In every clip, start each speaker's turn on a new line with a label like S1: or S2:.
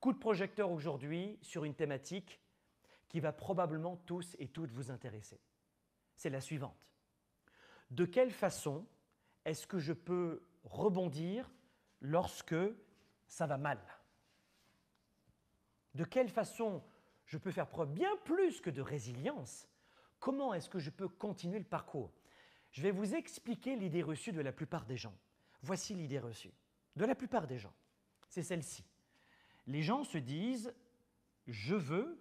S1: Coup de projecteur aujourd'hui sur une thématique qui va probablement tous et toutes vous intéresser. C'est la suivante. De quelle façon est-ce que je peux rebondir lorsque ça va mal De quelle façon je peux faire preuve bien plus que de résilience Comment est-ce que je peux continuer le parcours Je vais vous expliquer l'idée reçue de la plupart des gens. Voici l'idée reçue de la plupart des gens. C'est celle-ci les gens se disent, je veux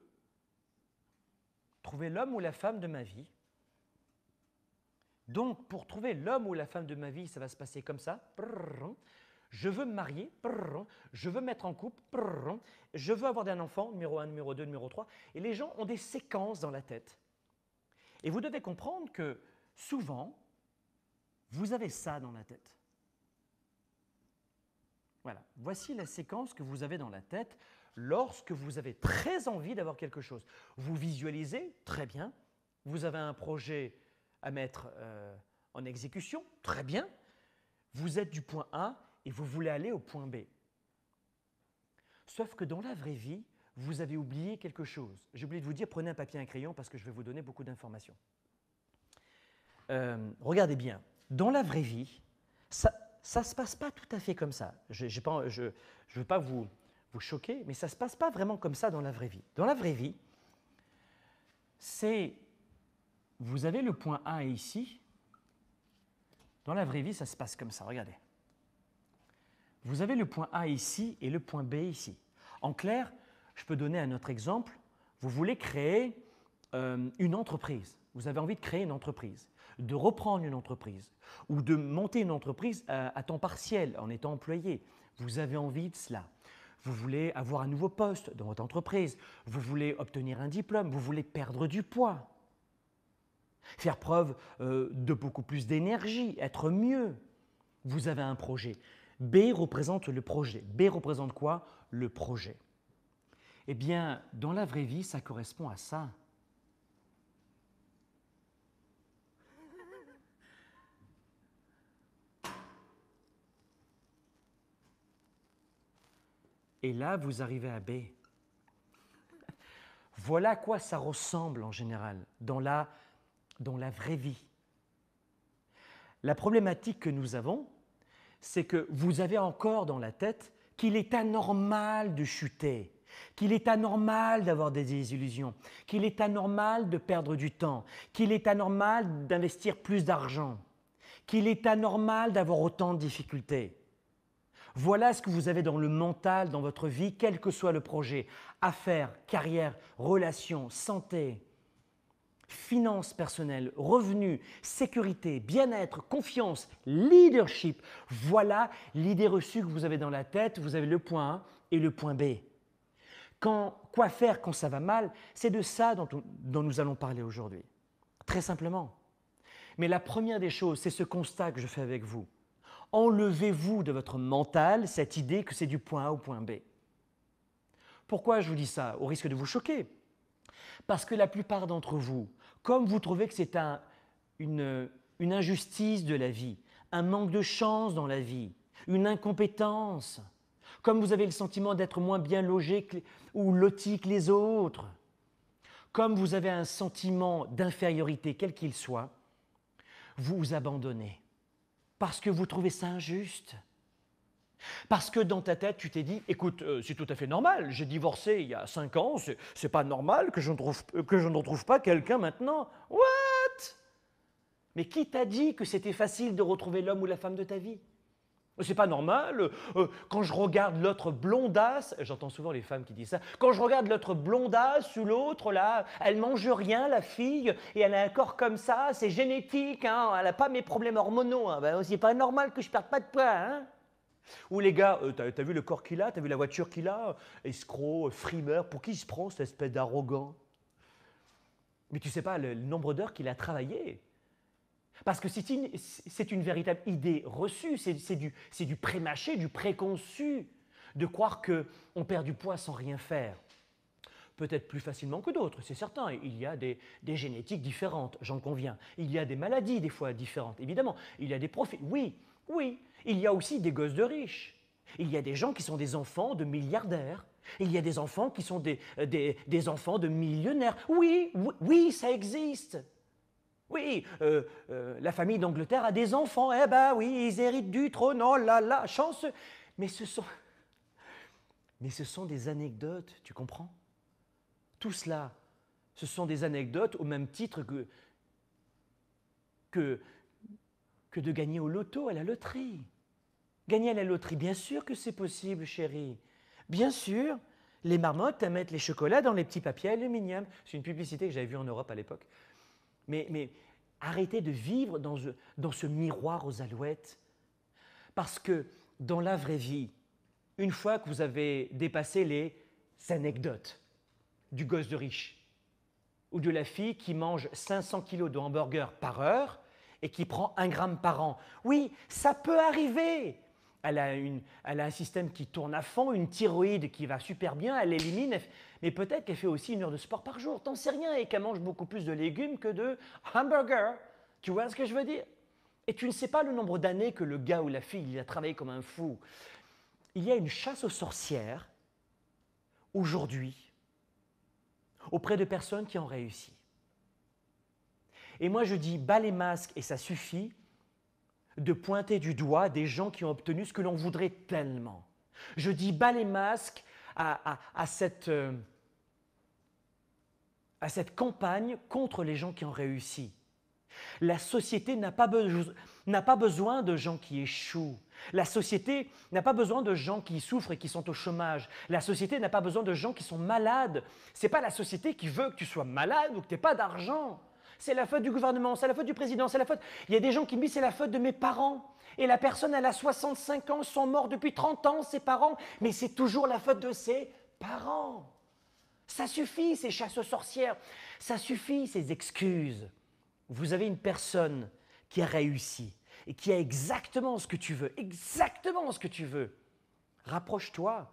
S1: trouver l'homme ou la femme de ma vie. Donc, pour trouver l'homme ou la femme de ma vie, ça va se passer comme ça. Je veux me marier, je veux mettre en couple, je veux avoir un enfant, numéro 1, numéro 2, numéro 3. Et les gens ont des séquences dans la tête. Et vous devez comprendre que souvent, vous avez ça dans la tête voici la séquence que vous avez dans la tête lorsque vous avez très envie d'avoir quelque chose. Vous visualisez, très bien. Vous avez un projet à mettre euh, en exécution, très bien. Vous êtes du point A et vous voulez aller au point B. Sauf que dans la vraie vie, vous avez oublié quelque chose. J'ai oublié de vous dire, prenez un papier et un crayon parce que je vais vous donner beaucoup d'informations. Euh, regardez bien, dans la vraie vie, ça, ça ne se passe pas tout à fait comme ça. Je ne veux pas vous, choquer, mais ça ne se passe pas vraiment comme ça dans la vraie vie. Dans la vraie vie, c'est vous avez le point A ici. Dans la vraie vie, ça se passe comme ça, regardez. Vous avez le point A ici et le point B ici. En clair, je peux donner un autre exemple. Vous voulez créer euh, une entreprise. Vous avez envie de créer une entreprise de reprendre une entreprise ou de monter une entreprise à, temps partiel en étant employé. Vous avez envie de cela vous voulez avoir un nouveau poste dans votre entreprise, vous voulez obtenir un diplôme, vous voulez perdre du poids, faire preuve euh, de beaucoup plus d'énergie, être mieux. Vous avez un projet. B représente le projet. B représente quoi Le projet. Eh bien, dans la vraie vie, ça correspond à ça. Et là, vous arrivez à B. Voilà à quoi ça ressemble en général dans la, dans la vraie vie. La problématique que nous avons, c'est que vous avez encore dans la tête qu'il est anormal de chuter, qu'il est anormal d'avoir des désillusions, qu'il est anormal de perdre du temps, qu'il est anormal d'investir plus d'argent, qu'il est anormal d'avoir autant de difficultés. Voilà ce que vous avez dans le mental, dans votre vie, quel que soit le projet. Affaires, carrière, relations, santé, finances personnelles, revenus, sécurité, bien-être, confiance, leadership. Voilà l'idée reçue que vous avez dans la tête. Vous avez le point A et le point B. Quand, quoi faire quand ça va mal C'est de ça dont nous allons parler aujourd'hui. Très simplement. Mais la première des choses, c'est ce constat que je fais avec vous. Enlevez-vous de votre mental cette idée que c'est du point A au point B. Pourquoi je vous dis ça Au risque de vous choquer. Parce que la plupart d'entre vous, comme vous trouvez que c'est une, injustice de la vie, un manque de chance dans la vie, une incompétence, comme vous avez le sentiment d'être moins bien logé ou loti que les autres, comme vous avez un sentiment d'infériorité, quel qu'il soit, vous vous abandonnez. Parce que vous trouvez ça injuste. Parce que dans ta tête, tu t'es dit, écoute, euh, c'est tout à fait normal, j'ai divorcé il y a 5 ans, c'est pas normal que je ne, trouve, euh, que je ne retrouve pas quelqu'un maintenant. What Mais qui t'a dit que c'était facile de retrouver l'homme ou la femme de ta vie c'est pas normal. Euh, quand je regarde l'autre blondasse, j'entends souvent les femmes qui disent ça. Quand je regarde l'autre blondasse ou l'autre là, elle mange rien, la fille, et elle a un corps comme ça, c'est génétique, hein, elle a pas mes problèmes hormonaux. Hein, ben, c'est pas normal que je perde pas de poids. Hein. Ou les gars, euh, t'as as vu le corps qu'il a, t'as vu la voiture qu'il a, escroc, frimeur, pour qui il se prend cet espèce d'arrogant Mais tu sais pas le nombre d'heures qu'il a travaillé. Parce que c'est une véritable idée reçue, c'est du, du prémâché, du préconçu, de croire qu'on perd du poids sans rien faire. Peut-être plus facilement que d'autres, c'est certain. Il y a des, génétiques différentes, j'en conviens. Il y a des maladies des fois différentes, évidemment. Il y a des profits, oui, oui. Il y a aussi des gosses de riches. Il y a des gens qui sont des enfants de milliardaires. Il y a des enfants qui sont des, enfants de millionnaires. oui, oui ça existe. Oui, euh, euh, la famille d'Angleterre a des enfants, eh ben oui, ils héritent du trône, oh là là, chance. Mais ce sont, mais ce sont des anecdotes, tu comprends Tout cela, ce sont des anecdotes au même titre que, que, que de gagner au loto, à la loterie. Gagner à la loterie, bien sûr que c'est possible, chérie. Bien sûr, les marmottes à mettre les chocolats dans les petits papiers aluminium. C'est une publicité que j'avais vue en Europe à l'époque mais, arrêtez de vivre dans ce, miroir aux alouettes. Parce que dans la vraie vie, une fois que vous avez dépassé les anecdotes du gosse de riche ou de la fille qui mange 500 kilos de hamburger par heure et qui prend un gramme par an, oui, ça peut arriver. Elle a, un système qui tourne à fond, une thyroïde qui va super bien, elle élimine, mais peut-être qu'elle fait aussi une heure de sport par jour, t'en sais rien, et qu'elle mange beaucoup plus de légumes que de hamburger. Tu vois ce que je veux dire Et tu ne sais pas le nombre d'années que le gars ou la fille a travaillé comme un fou. Il y a une chasse aux sorcières aujourd'hui auprès de personnes qui ont réussi. Et moi je dis, bas les masques et ça suffit, de pointer du doigt des gens qui ont obtenu ce que l'on voudrait tellement. Je dis bas les masques à, cette, euh, à cette campagne contre les gens qui ont réussi. La société n'a pas, pas, besoin de gens qui échouent. La société n'a pas besoin de gens qui souffrent et qui sont au chômage. La société n'a pas besoin de gens qui sont malades. Ce n'est pas la société qui veut que tu sois malade ou que tu n'aies pas d'argent c'est la faute du gouvernement, c'est la faute du président, c'est la faute. Il y a des gens qui me disent c'est la faute de mes parents. Et la personne, elle a 65 ans, sont morts depuis 30 ans, ses parents, mais c'est toujours la faute de ses parents. Ça suffit, ces chasses aux sorcières. Ça suffit, ces excuses. Vous avez une personne qui a réussi et qui a exactement ce que tu veux, exactement ce que tu veux. Rapproche-toi,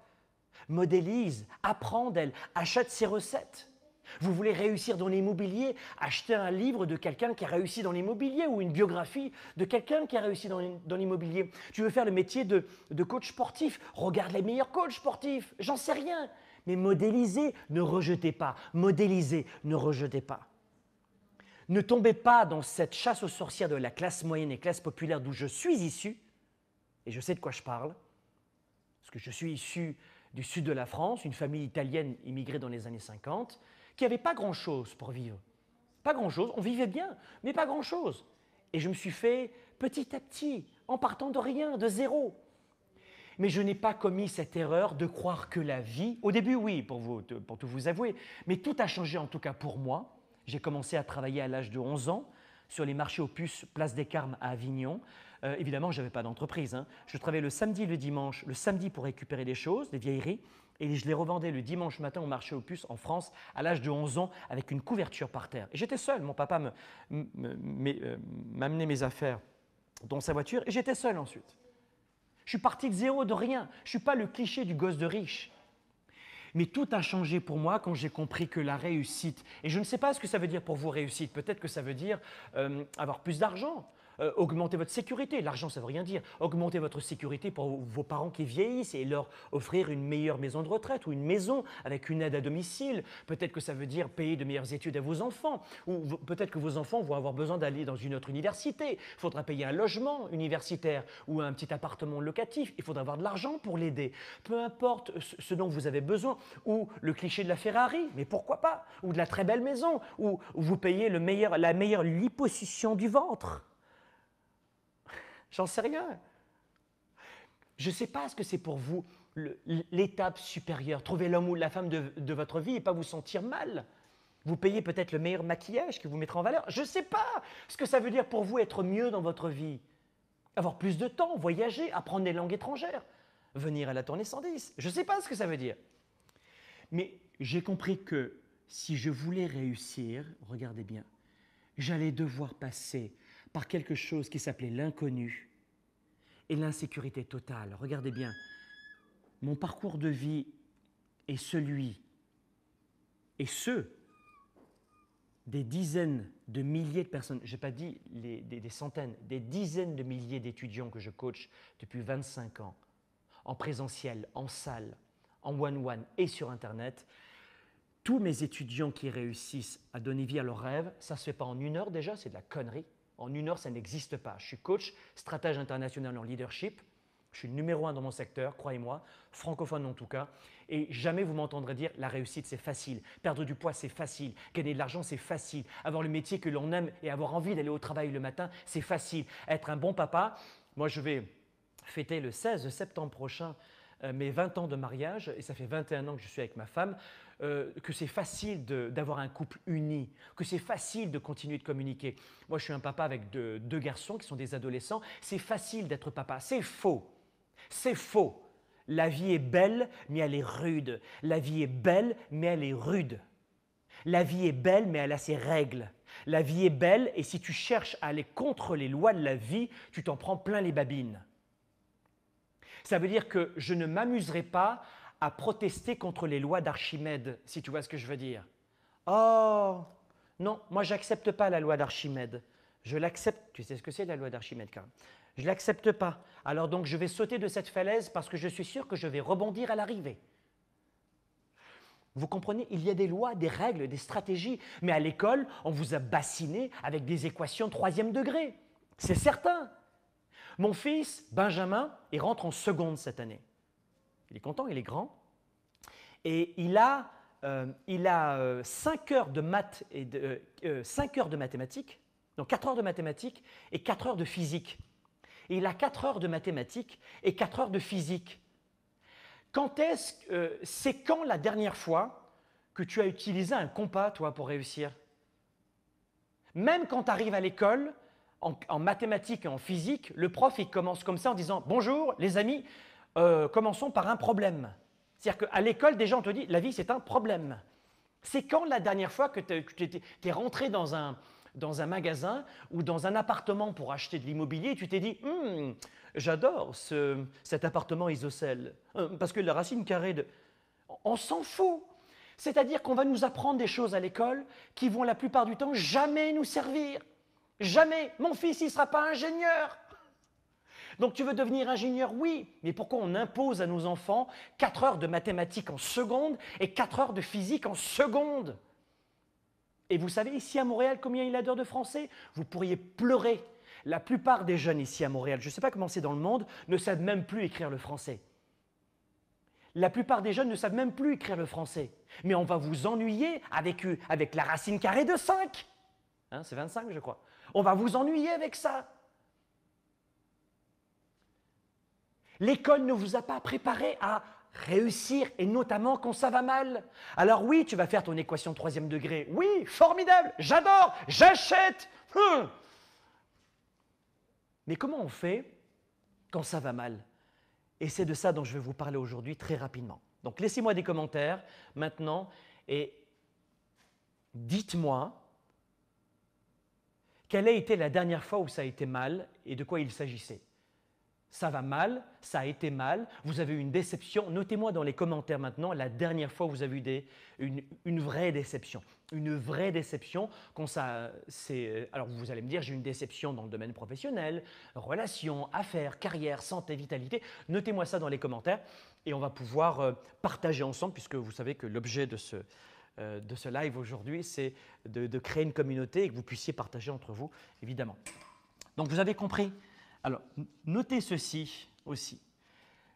S1: modélise, apprends d'elle, achète ses recettes. Vous voulez réussir dans l'immobilier Achetez un livre de quelqu'un qui a réussi dans l'immobilier ou une biographie de quelqu'un qui a réussi dans l'immobilier. Tu veux faire le métier de, coach sportif Regarde les meilleurs coachs sportifs, j'en sais rien. Mais modélisez, ne rejetez pas. Modélisez, ne rejetez pas. Ne tombez pas dans cette chasse aux sorcières de la classe moyenne et classe populaire d'où je suis issu, et je sais de quoi je parle, parce que je suis issu du sud de la France, une famille italienne immigrée dans les années 50, qui avait pas grand-chose pour vivre. Pas grand-chose, on vivait bien, mais pas grand-chose. Et je me suis fait petit à petit, en partant de rien, de zéro. Mais je n'ai pas commis cette erreur de croire que la vie, au début oui, pour, vous, pour tout vous avouer, mais tout a changé en tout cas pour moi. J'ai commencé à travailler à l'âge de 11 ans sur les marchés opus Place des Carmes à Avignon. Euh, évidemment, je n'avais pas d'entreprise. Hein. Je travaillais le samedi le dimanche, le samedi pour récupérer des choses, des vieilleries, et je les revendais le dimanche matin au marché aux puces en France à l'âge de 11 ans avec une couverture par terre. Et j'étais seul, mon papa euh, m'amenait me, mes affaires dans sa voiture et j'étais seul ensuite. Je suis parti de zéro, de rien. Je ne suis pas le cliché du gosse de riche. Mais tout a changé pour moi quand j'ai compris que la réussite, et je ne sais pas ce que ça veut dire pour vous réussite, peut-être que ça veut dire euh, avoir plus d'argent, euh, augmenter votre sécurité. L'argent, ça veut rien dire. Augmenter votre sécurité pour vos parents qui vieillissent et leur offrir une meilleure maison de retraite ou une maison avec une aide à domicile. Peut-être que ça veut dire payer de meilleures études à vos enfants. Ou peut-être que vos enfants vont avoir besoin d'aller dans une autre université. Il faudra payer un logement universitaire ou un petit appartement locatif. Il faudra avoir de l'argent pour l'aider. Peu importe ce dont vous avez besoin. Ou le cliché de la Ferrari, mais pourquoi pas Ou de la très belle maison. Ou vous payez la meilleure liposuction du ventre. J'en sais rien. Je ne sais pas ce que c'est pour vous l'étape supérieure, trouver l'homme ou la femme de, votre vie et pas vous sentir mal. Vous payez peut-être le meilleur maquillage qui vous mettra en valeur. Je ne sais pas ce que ça veut dire pour vous être mieux dans votre vie. Avoir plus de temps, voyager, apprendre des langues étrangères, venir à la tournée 110. Je ne sais pas ce que ça veut dire. Mais j'ai compris que si je voulais réussir, regardez bien, j'allais devoir passer par quelque chose qui s'appelait l'inconnu et l'insécurité totale. Regardez bien, mon parcours de vie est celui et ceux des dizaines de milliers de personnes, je n'ai pas dit des, centaines, des dizaines de milliers d'étudiants que je coach depuis 25 ans, en présentiel, en salle, en one-one et sur Internet, tous mes étudiants qui réussissent à donner vie à leurs rêves, ça ne se fait pas en une heure déjà, c'est de la connerie. En une heure, ça n'existe pas. Je suis coach, stratège international en leadership. Je suis numéro un dans mon secteur, croyez-moi, francophone en tout cas. Et jamais vous m'entendrez dire la réussite c'est facile, perdre du poids c'est facile, gagner de l'argent c'est facile, avoir le métier que l'on aime et avoir envie d'aller au travail le matin c'est facile, être un bon papa. Moi je vais fêter le 16 septembre prochain euh, mes 20 ans de mariage et ça fait 21 ans que je suis avec ma femme. Euh, que c'est facile d'avoir un couple uni, que c'est facile de continuer de communiquer. Moi, je suis un papa avec deux garçons qui sont des adolescents. C'est facile d'être papa. C'est faux. C'est faux. La vie est belle, mais elle est rude. La vie est belle, mais elle est rude. La vie est belle, mais elle a ses règles. La vie est belle, et si tu cherches à aller contre les lois de la vie, tu t'en prends plein les babines. Ça veut dire que je ne m'amuserai pas à protester contre les lois d'Archimède, si tu vois ce que je veux dire. Oh, non, moi j'accepte pas la loi d'Archimède. Je l'accepte, tu sais ce que c'est la loi d'Archimède quand même. Je l'accepte pas. Alors donc je vais sauter de cette falaise parce que je suis sûr que je vais rebondir à l'arrivée. Vous comprenez, il y a des lois, des règles, des stratégies. Mais à l'école, on vous a bassiné avec des équations troisième degré. C'est certain. Mon fils, Benjamin, il rentre en seconde cette année. Il est content, il est grand. Et il a, euh, il a 5 euh, heures de maths et de, euh, heures de mathématiques, donc 4 heures de mathématiques et 4 heures de physique. Et il a 4 heures de mathématiques et 4 heures de physique. Quand est-ce c'est quand la dernière fois que tu as utilisé un compas toi pour réussir Même quand tu arrives à l'école en, en mathématiques et en physique, le prof il commence comme ça en disant "Bonjour les amis, euh, commençons par un problème. C'est-à-dire qu'à l'école, déjà, on te dit, la vie, c'est un problème. C'est quand la dernière fois que tu es, rentré dans un, dans un magasin ou dans un appartement pour acheter de l'immobilier, tu t'es dit, hum, j'adore cet appartement isocèle, euh, parce que la racine carrée de... On s'en fout. C'est-à-dire qu'on va nous apprendre des choses à l'école qui vont la plupart du temps jamais nous servir. Jamais. Mon fils, il ne sera pas ingénieur. Donc tu veux devenir ingénieur Oui, mais pourquoi on impose à nos enfants 4 heures de mathématiques en seconde et 4 heures de physique en seconde Et vous savez ici à Montréal combien il adore a de français Vous pourriez pleurer. La plupart des jeunes ici à Montréal, je ne sais pas comment c'est dans le monde, ne savent même plus écrire le français. La plupart des jeunes ne savent même plus écrire le français. Mais on va vous ennuyer avec, eux, avec la racine carrée de 5. Hein, c'est 25, je crois. On va vous ennuyer avec ça. L'école ne vous a pas préparé à réussir, et notamment quand ça va mal. Alors oui, tu vas faire ton équation de troisième degré. Oui, formidable, j'adore, j'achète. Hum. Mais comment on fait quand ça va mal Et c'est de ça dont je vais vous parler aujourd'hui très rapidement. Donc laissez-moi des commentaires maintenant et dites-moi quelle a été la dernière fois où ça a été mal et de quoi il s'agissait ça va mal, ça a été mal, vous avez eu une déception. Notez-moi dans les commentaires maintenant la dernière fois où vous avez eu des, une, vraie déception. Une vraie déception quand ça euh, alors vous allez me dire j'ai une déception dans le domaine professionnel, relations, affaires, carrière, santé, vitalité. Notez-moi ça dans les commentaires et on va pouvoir euh, partager ensemble puisque vous savez que l'objet de ce euh, de ce live aujourd'hui, c'est de créer une communauté et que vous puissiez partager entre vous, évidemment. Donc vous avez compris alors, notez ceci aussi.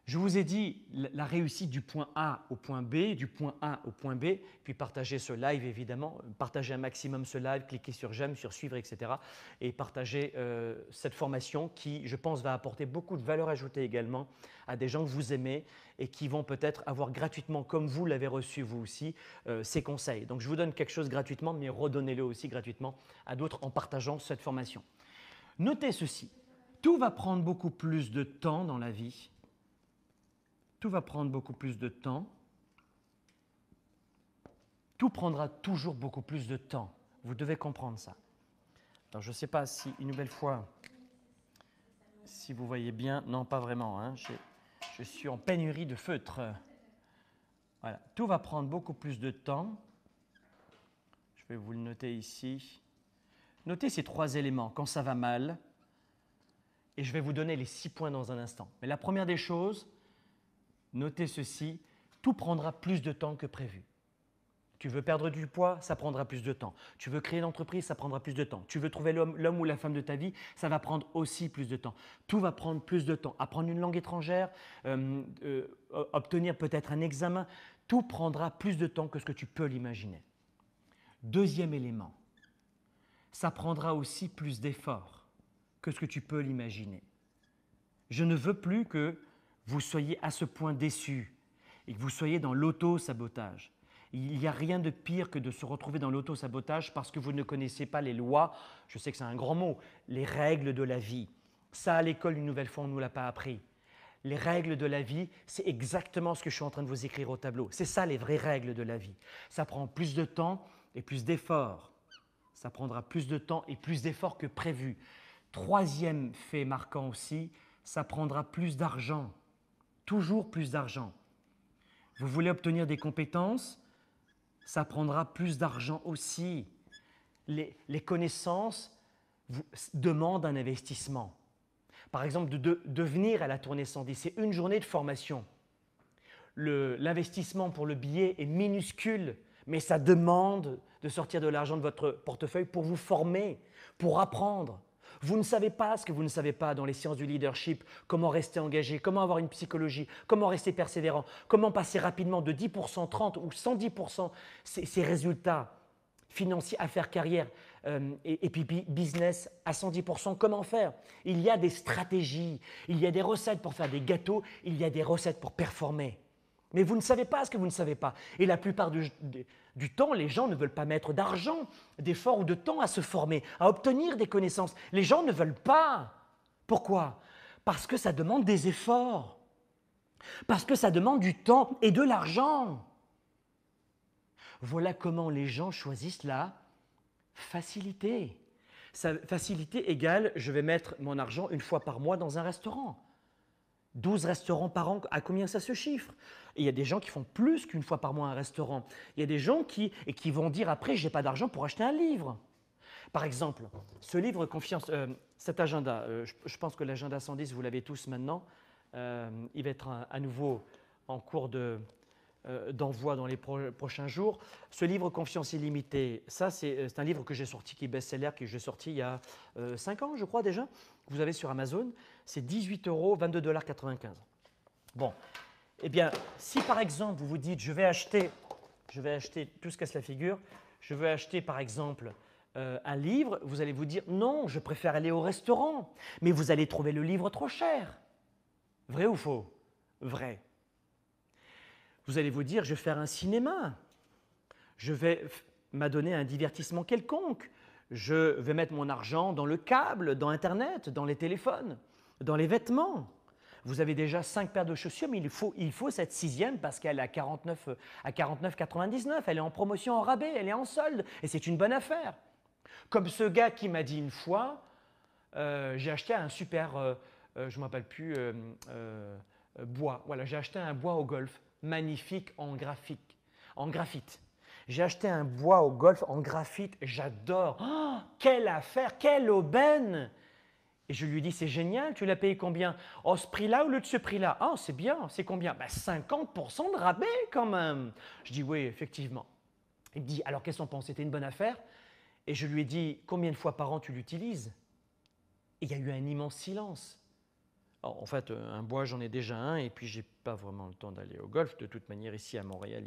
S1: Je vous ai dit la réussite du point A au point B, du point A au point B, puis partagez ce live évidemment, partagez un maximum ce live, cliquez sur j'aime, sur suivre, etc. Et partagez euh, cette formation qui, je pense, va apporter beaucoup de valeur ajoutée également à des gens que vous aimez et qui vont peut-être avoir gratuitement, comme vous l'avez reçu vous aussi, euh, ces conseils. Donc je vous donne quelque chose gratuitement, mais redonnez-le aussi gratuitement à d'autres en partageant cette formation. Notez ceci, tout va prendre beaucoup plus de temps dans la vie. Tout va prendre beaucoup plus de temps. Tout prendra toujours beaucoup plus de temps. Vous devez comprendre ça. je ne sais pas si, une nouvelle fois, si vous voyez bien, non pas vraiment, hein. je, suis en pénurie de feutre. tout va prendre beaucoup plus de temps. Je vais vous le noter ici. Notez ces trois éléments. Quand ça va mal, et je vais vous donner les six points dans un instant. Mais la première des choses, notez ceci, tout prendra plus de temps que prévu. Tu veux perdre du poids, ça prendra plus de temps. Tu veux créer une entreprise, ça prendra plus de temps. Tu veux trouver l'homme ou la femme de ta vie, ça va prendre aussi plus de temps. Tout va prendre plus de temps. Apprendre une langue étrangère, euh, euh, obtenir peut-être un examen, tout prendra plus de temps que ce que tu peux l'imaginer. Deuxième élément, ça prendra aussi plus d'efforts que ce que tu peux l'imaginer. Je ne veux plus que vous soyez à ce point déçus et que vous soyez dans l'auto-sabotage. Il n'y a rien de pire que de se retrouver dans l'auto-sabotage parce que vous ne connaissez pas les lois, je sais que c'est un grand mot, les règles de la vie. Ça, à l'école, une nouvelle fois, on ne nous l'a pas appris. Les règles de la vie, c'est exactement ce que je suis en train de vous écrire au tableau. C'est ça les vraies règles de la vie. Ça prend plus de temps et plus d'efforts. Ça prendra plus de temps et plus d'efforts que prévu. Troisième fait marquant aussi, ça prendra plus d'argent, toujours plus d'argent. Vous voulez obtenir des compétences, ça prendra plus d'argent aussi. Les, connaissances vous, demandent un investissement. Par exemple, de, devenir de venir à la tournée 110, c'est une journée de formation. L'investissement pour le billet est minuscule, mais ça demande de sortir de l'argent de votre portefeuille pour vous former, pour apprendre. Vous ne savez pas ce que vous ne savez pas dans les sciences du leadership, comment rester engagé, comment avoir une psychologie, comment rester persévérant, comment passer rapidement de 10%, 30 ou 110% ces, résultats financiers, affaires, carrière euh, et, puis business à 110%, comment faire Il y a des stratégies, il y a des recettes pour faire des gâteaux, il y a des recettes pour performer. Mais vous ne savez pas ce que vous ne savez pas. Et la plupart du du temps, les gens ne veulent pas mettre d'argent, d'efforts ou de temps à se former, à obtenir des connaissances. Les gens ne veulent pas. Pourquoi Parce que ça demande des efforts. Parce que ça demande du temps et de l'argent. Voilà comment les gens choisissent la facilité. facilité égale, je vais mettre mon argent une fois par mois dans un restaurant. 12 restaurants par an, à combien ça se chiffre Il y a des gens qui font plus qu'une fois par mois un restaurant. Il y a des gens qui, et qui vont dire après, j'ai pas d'argent pour acheter un livre. Par exemple, ce livre Confiance, euh, cet agenda, euh, je, pense que l'agenda 110, vous l'avez tous maintenant, euh, il va être à nouveau en cours d'envoi dans les prochains jours. Ce livre Confiance illimitée, ça c'est un livre que j'ai sorti, qui est best-seller, que j'ai sorti il y a 5 ans, je crois déjà vous avez sur Amazon, c'est 18 euros, 22 dollars 95. Bon, eh bien, si par exemple vous vous dites, je vais acheter, je vais acheter tout ce casse la figure, je veux acheter par exemple euh, un livre, vous allez vous dire, non, je préfère aller au restaurant, mais vous allez trouver le livre trop cher. Vrai ou faux Vrai. Vous allez vous dire, je vais faire un cinéma, je vais m'adonner à un divertissement quelconque, je vais mettre mon argent dans le câble, dans Internet, dans les téléphones, dans les vêtements. Vous avez déjà 5 paires de chaussures, mais il faut, cette sixième parce qu'elle est euh, à 49,99. elle est en promotion en rabais, elle est en solde, et c'est une bonne affaire. Comme ce gars qui m'a dit une fois, euh, j'ai acheté un super, euh, je ne plus, bois. Voilà, j'ai acheté un bois au golf, magnifique en graphique, en graphite. J'ai acheté un bois au golf en graphite, j'adore. Oh, quelle affaire, quelle aubaine Et je lui dis, c'est génial, tu l'as payé combien Au oh, ce prix-là au lieu de ce prix-là. oh, c'est bien, c'est combien 50% bah, de rabais quand même. Je dis, oui, effectivement. Il dit, alors qu'est-ce qu'on pense C'était une bonne affaire Et je lui ai dit, combien de fois par an tu l'utilises il y a eu un immense silence en fait, euh, un bois, j'en ai déjà un, et puis j'ai pas vraiment le temps d'aller au golf. De toute manière, ici à Montréal,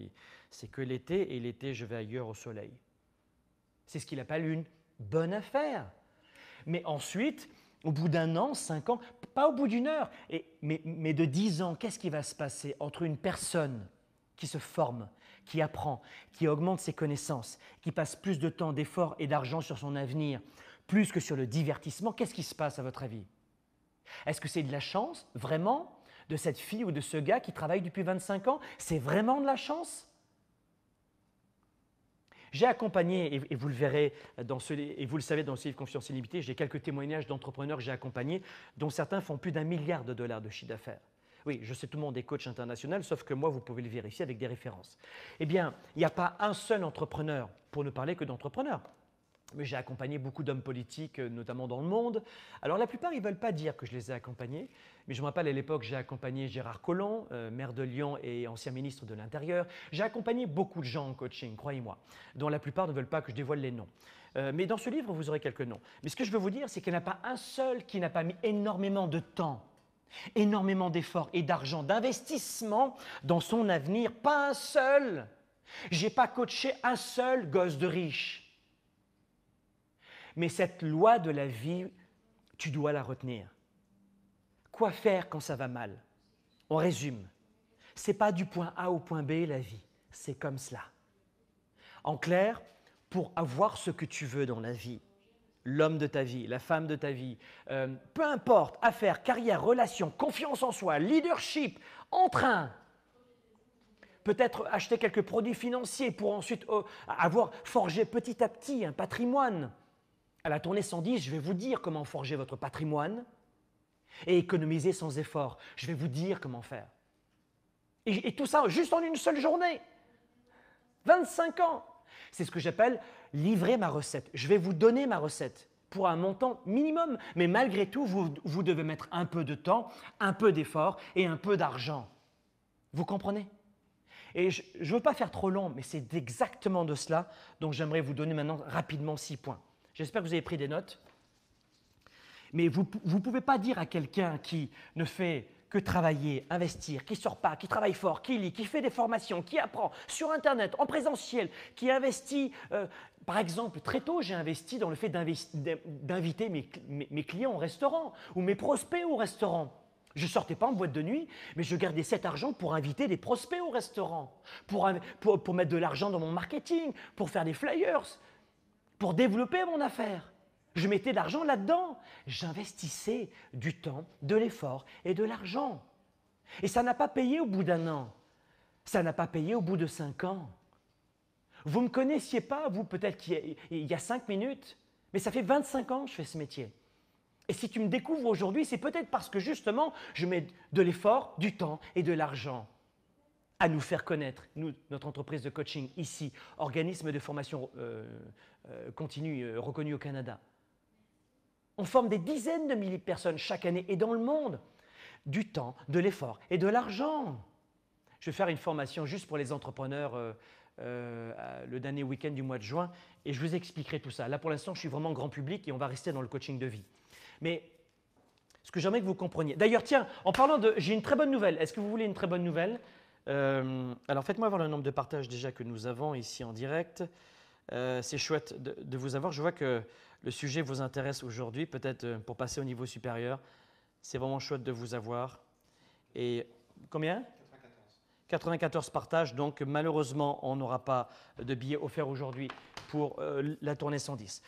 S1: c'est que l'été, et l'été, je vais ailleurs au soleil. C'est ce qu'il appelle une bonne affaire. Mais ensuite, au bout d'un an, cinq ans, pas au bout d'une heure, mais, mais de dix ans, qu'est-ce qui va se passer entre une personne qui se forme, qui apprend, qui augmente ses connaissances, qui passe plus de temps, d'efforts et d'argent sur son avenir, plus que sur le divertissement Qu'est-ce qui se passe à votre avis est-ce que c'est de la chance, vraiment, de cette fille ou de ce gars qui travaille depuis 25 ans C'est vraiment de la chance j'ai accompagné, et vous le verrez dans ce, et vous le savez dans ce livre Confiance illimitée, j'ai quelques témoignages d'entrepreneurs que j'ai accompagnés, dont certains font plus d'un milliard de dollars de chiffre d'affaires. Oui, je sais, tout le monde est coach international, sauf que moi, vous pouvez le vérifier avec des références. Eh bien, il n'y a pas un seul entrepreneur, pour ne parler que d'entrepreneurs, mais j'ai accompagné beaucoup d'hommes politiques, euh, notamment dans le monde. Alors la plupart, ils ne veulent pas dire que je les ai accompagnés, mais je me rappelle à l'époque, j'ai accompagné Gérard Collomb, euh, maire de Lyon et ancien ministre de l'Intérieur. J'ai accompagné beaucoup de gens en coaching, croyez-moi, dont la plupart ne veulent pas que je dévoile les noms. Euh, mais dans ce livre, vous aurez quelques noms. Mais ce que je veux vous dire, c'est qu'il n'y en a pas un seul qui n'a pas mis énormément de temps énormément d'efforts et d'argent, d'investissement dans son avenir, pas un seul. J'ai pas coaché un seul gosse de riche. Mais cette loi de la vie, tu dois la retenir. Quoi faire quand ça va mal On résume. C'est pas du point A au point B la vie, c'est comme cela. En clair, pour avoir ce que tu veux dans la vie, l'homme de ta vie, la femme de ta vie, euh, peu importe, affaires, carrière, relations, confiance en soi, leadership, en train. Peut-être acheter quelques produits financiers pour ensuite euh, avoir forgé petit à petit un patrimoine. À la tournée 110, je vais vous dire comment forger votre patrimoine et économiser sans effort. Je vais vous dire comment faire. Et, tout ça juste en une seule journée. 25 ans. C'est ce que j'appelle livrer ma recette. Je vais vous donner ma recette pour un montant minimum. Mais malgré tout, vous, devez mettre un peu de temps, un peu d'effort et un peu d'argent. Vous comprenez Et je ne veux pas faire trop long, mais c'est exactement de cela dont j'aimerais vous donner maintenant rapidement six points. J'espère que vous avez pris des notes. Mais vous ne pouvez pas dire à quelqu'un qui ne fait que travailler, investir, qui sort pas, qui travaille fort, qui lit, qui fait des formations, qui apprend sur Internet, en présentiel, qui investit. Euh, par exemple, très tôt, j'ai investi dans le fait d'inviter mes, clients au restaurant ou mes prospects au restaurant. Je ne sortais pas en boîte de nuit, mais je gardais cet argent pour inviter des prospects au restaurant, pour mettre de l'argent dans mon marketing, pour faire des flyers pour développer mon affaire. Je mettais de l'argent là-dedans. J'investissais du temps, de l'effort et de l'argent. Et ça n'a pas payé au bout d'un an. Ça n'a pas payé au bout de cinq ans. Vous ne me connaissiez pas, vous peut-être il y a cinq minutes, mais ça fait 25 ans que je fais ce métier. Et si tu me découvres aujourd'hui, c'est peut-être parce que justement, je mets de l'effort, du temps et de l'argent à nous faire connaître, nous, notre entreprise de coaching ici, organisme de formation euh, euh, continue euh, reconnu au Canada. On forme des dizaines de milliers de personnes chaque année et dans le monde, du temps, de l'effort et de l'argent. Je vais faire une formation juste pour les entrepreneurs le dernier week-end du mois de juin et je vous expliquerai tout ça. Là pour l'instant, je suis vraiment grand public et on va rester dans le coaching de vie. Mais ce que j'aimerais que vous compreniez. D'ailleurs, tiens, en parlant de. J'ai une très bonne nouvelle. Est-ce que vous voulez une très bonne nouvelle euh, alors faites-moi voir le nombre de partages déjà que nous avons ici en direct. Euh, c'est chouette de, vous avoir. Je vois que le sujet vous intéresse aujourd'hui, peut-être euh, pour passer au niveau supérieur. C'est vraiment chouette de vous avoir. Et combien 94 partages, donc malheureusement, on n'aura pas de billets offerts aujourd'hui pour la tournée 110.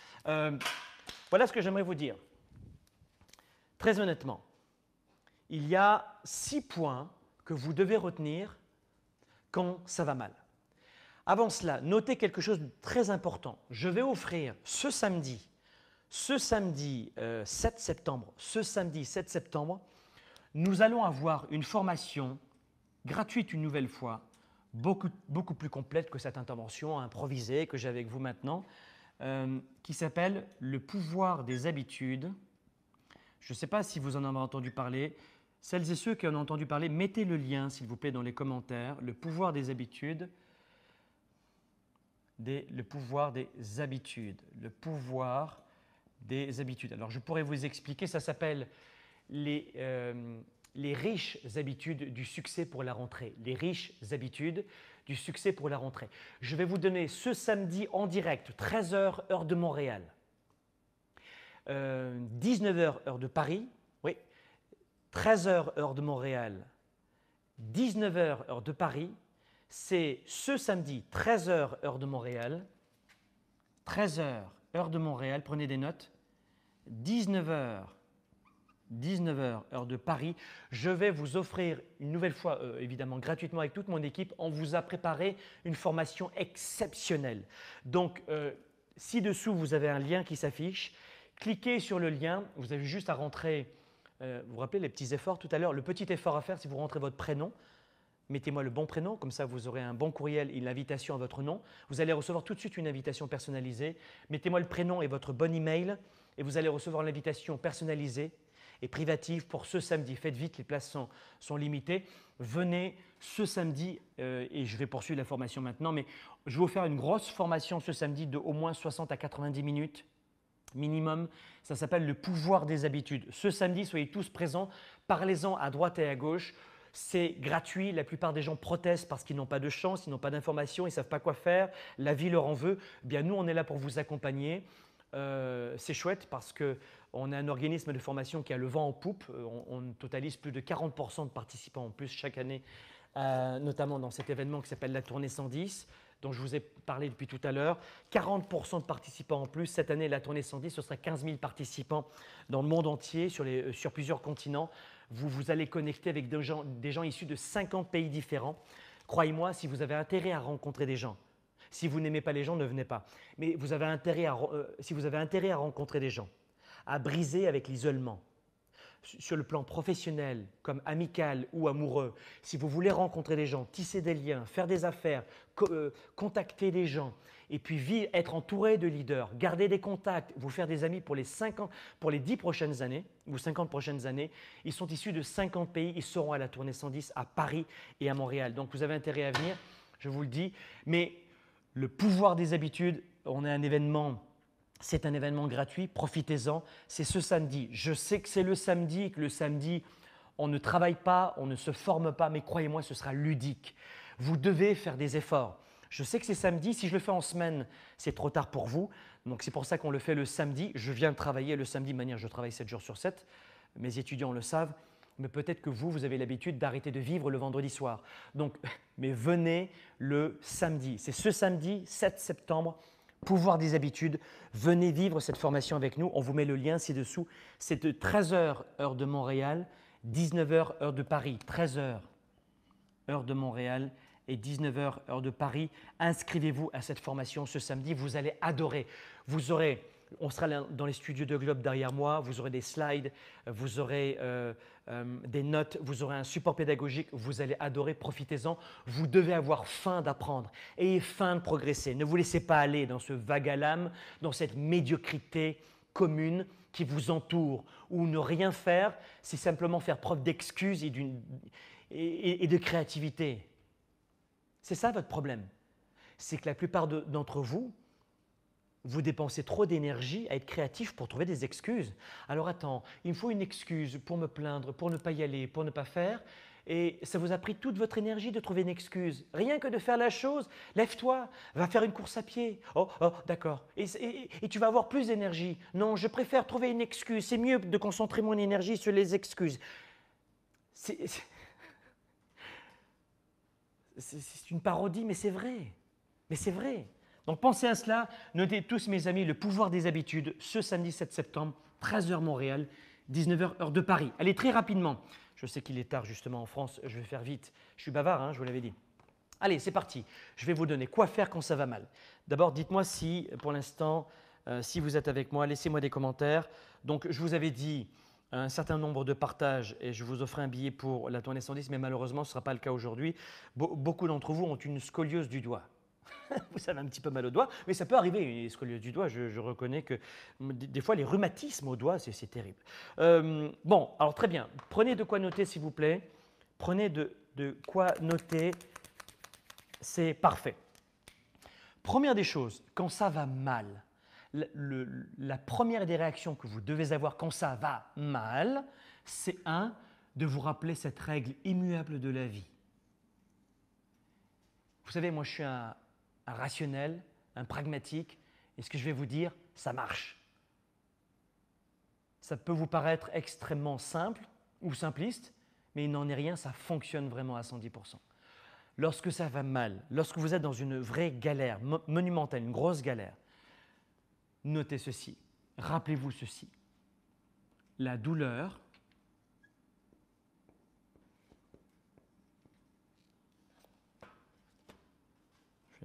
S1: voilà ce que j'aimerais vous dire. Très honnêtement, il y a six points que vous devez retenir quand ça va mal. Avant cela, notez quelque chose de très important. Je vais offrir ce samedi, ce samedi 7 euh, septembre, ce samedi 7 septembre, nous allons avoir une formation gratuite une nouvelle fois, beaucoup, beaucoup plus complète que cette intervention improvisée que j'ai avec vous maintenant, euh, qui s'appelle Le pouvoir des habitudes. Je ne sais pas si vous en avez entendu parler, celles et ceux qui en ont entendu parler, mettez le lien, s'il vous plaît, dans les commentaires. Le pouvoir des habitudes. le pouvoir des habitudes. Le pouvoir des habitudes. Alors, je pourrais vous expliquer, ça s'appelle euh, les, riches habitudes du succès pour la rentrée. Les riches habitudes du succès pour la rentrée. Je vais vous donner ce samedi en direct, 13h, heure de Montréal, 19h, euh, heure de Paris, 13h heure de Montréal, 19h heure de Paris, c'est ce samedi 13h heure de Montréal, 13h heure de Montréal, prenez des notes, 19h 19h, heure de Paris. Je vais vous offrir une nouvelle fois, euh, évidemment gratuitement avec toute mon équipe, on vous a préparé une formation exceptionnelle. Donc, euh, ci-dessous, vous avez un lien qui s'affiche. Cliquez sur le lien, vous avez juste à rentrer euh, vous vous rappelez les petits efforts tout à l'heure Le petit effort à faire, si vous rentrez votre prénom, mettez-moi le bon prénom, comme ça vous aurez un bon courriel et l'invitation à votre nom. Vous allez recevoir tout de suite une invitation personnalisée. Mettez-moi le prénom et votre bon email, et vous allez recevoir l'invitation personnalisée et privative pour ce samedi. Faites vite, les places sont, limitées. Venez ce samedi, euh, et je vais poursuivre la formation maintenant, mais je vais vous faire une grosse formation ce samedi de au moins 60 à 90 minutes minimum. Ça s'appelle le pouvoir des habitudes. Ce samedi, soyez tous présents, parlez-en à droite et à gauche. C'est gratuit, la plupart des gens protestent parce qu'ils n'ont pas de chance, ils n'ont pas d'informations, ils ne savent pas quoi faire, la vie leur en veut. Eh bien, nous, on est là pour vous accompagner. Euh, c'est chouette parce que on a un organisme de formation qui a le vent en poupe. Euh, on, totalise plus de 40% de participants en plus chaque année, euh, notamment dans cet événement qui s'appelle la Tournée 110 dont je vous ai parlé depuis tout à l'heure. 40% de participants en plus. Cette année, la tournée 110, ce sera 15 000 participants dans le monde entier, euh, sur, plusieurs continents. Vous, vous allez connecter avec des gens, issus de 50 pays différents. Croyez-moi, si vous avez intérêt à rencontrer des gens, si vous n'aimez pas les gens, ne venez pas. Mais euh, si vous avez intérêt à rencontrer des gens, à briser avec l'isolement, sur le plan professionnel, comme amical ou amoureux, si vous voulez rencontrer des gens, tisser des liens, faire des affaires, euh, contacter des gens, et puis être entouré de leaders, garder des contacts, vous faire des amis pour les, pour les 10 prochaines années ou 50 prochaines années, ils sont issus de 50 pays, ils seront à la tournée 110 à Paris et à Montréal. Donc vous avez intérêt à venir, je vous le dis, mais le pouvoir des habitudes, on a un événement c'est un événement gratuit, profitez-en. C'est ce samedi. Je sais que c'est le samedi que le samedi, on ne travaille pas, on ne se forme pas, mais croyez-moi, ce sera ludique. Vous devez faire des efforts. Je sais que c'est samedi, si je le fais en semaine, c'est trop tard pour vous. Donc c'est pour ça qu'on le fait le samedi. Je viens de travailler le samedi de manière, je travaille 7 jours sur 7. Mes étudiants le savent. Mais peut-être que vous, vous avez l'habitude d'arrêter de vivre le vendredi soir. Donc, mais venez le samedi. C'est ce samedi 7 septembre pouvoir des habitudes. Venez vivre cette formation avec nous. On vous met le lien ci-dessous. C'est de 13h, heure de Montréal, 19h, heure de Paris. 13h, heure de Montréal et 19h, heure de Paris. Inscrivez-vous à cette formation ce samedi. Vous allez adorer. Vous aurez on sera dans les studios de Globe derrière moi, vous aurez des slides, vous aurez euh, euh, des notes, vous aurez un support pédagogique, vous allez adorer, profitez-en. Vous devez avoir faim d'apprendre, et faim de progresser. Ne vous laissez pas aller dans ce vague à dans cette médiocrité commune qui vous entoure, ou ne rien faire, c'est simplement faire preuve d'excuses et, de créativité. C'est ça votre problème. C'est que la plupart d'entre vous, vous dépensez trop d'énergie à être créatif pour trouver des excuses. Alors attends, il me faut une excuse pour me plaindre, pour ne pas y aller, pour ne pas faire. Et ça vous a pris toute votre énergie de trouver une excuse. Rien que de faire la chose, lève-toi, va faire une course à pied. Oh, oh d'accord. Et, et, tu vas avoir plus d'énergie. Non, je préfère trouver une excuse. C'est mieux de concentrer mon énergie sur les excuses. C'est une parodie, mais c'est vrai. Mais c'est vrai. Donc pensez à cela, notez tous mes amis le pouvoir des habitudes ce samedi 7 septembre, 13h Montréal, 19h heure de Paris. Allez très rapidement, je sais qu'il est tard justement en France, je vais faire vite, je suis bavard, hein, je vous l'avais dit. Allez, c'est parti, je vais vous donner quoi faire quand ça va mal. D'abord, dites-moi si pour l'instant, euh, si vous êtes avec moi, laissez-moi des commentaires. Donc je vous avais dit un certain nombre de partages et je vous offrais un billet pour la tournée 110, mais malheureusement ce ne sera pas le cas aujourd'hui. beaucoup d'entre vous ont une scoliose du doigt. vous avez un petit peu mal au doigt, mais ça peut arriver. Une du doigt, je, reconnais que des fois les rhumatismes au doigt, c'est terrible. Euh, bon, alors très bien. Prenez de quoi noter, s'il vous plaît. Prenez de, quoi noter. C'est parfait. Première des choses, quand ça va mal, la première des réactions que vous devez avoir quand ça va mal, c'est un, de vous rappeler cette règle immuable de la vie. Vous savez, moi je suis un, un rationnel, un pragmatique, et ce que je vais vous dire, ça marche. Ça peut vous paraître extrêmement simple ou simpliste, mais il n'en est rien, ça fonctionne vraiment à 110%. Lorsque ça va mal, lorsque vous êtes dans une vraie galère monumentale, une grosse galère, notez ceci, rappelez-vous ceci. La douleur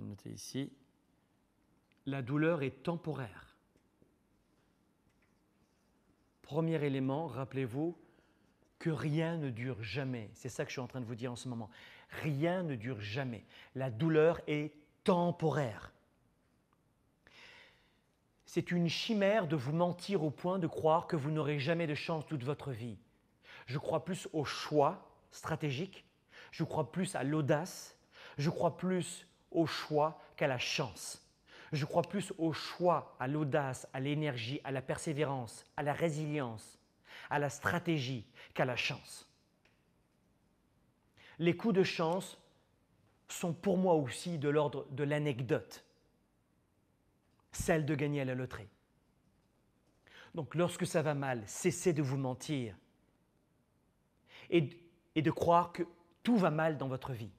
S1: noter ici. La douleur est temporaire. Premier élément, rappelez-vous que rien ne dure jamais. C'est ça que je suis en train de vous dire en ce moment. Rien ne dure jamais. La douleur est temporaire. C'est une chimère de vous mentir au point de croire que vous n'aurez jamais de chance toute votre vie. Je crois plus au choix stratégique, je crois plus à l'audace, je crois plus au choix qu'à la chance. Je crois plus au choix, à l'audace, à l'énergie, à la persévérance, à la résilience, à la stratégie qu'à la chance. Les coups de chance sont pour moi aussi de l'ordre de l'anecdote, celle de gagner à la loterie. Donc lorsque ça va mal, cessez de vous mentir et, et de croire que tout va mal dans votre vie.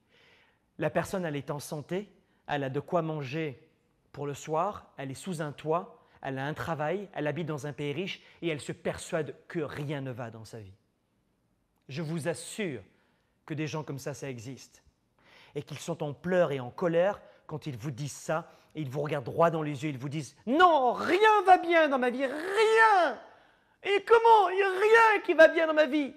S1: La personne, elle est en santé, elle a de quoi manger pour le soir, elle est sous un toit, elle a un travail, elle habite dans un pays riche et elle se persuade que rien ne va dans sa vie. Je vous assure que des gens comme ça, ça existe. Et qu'ils sont en pleurs et en colère quand ils vous disent ça, et ils vous regardent droit dans les yeux, ils vous disent Non, rien va bien dans ma vie, rien Et comment Il n'y a rien qui va bien dans ma vie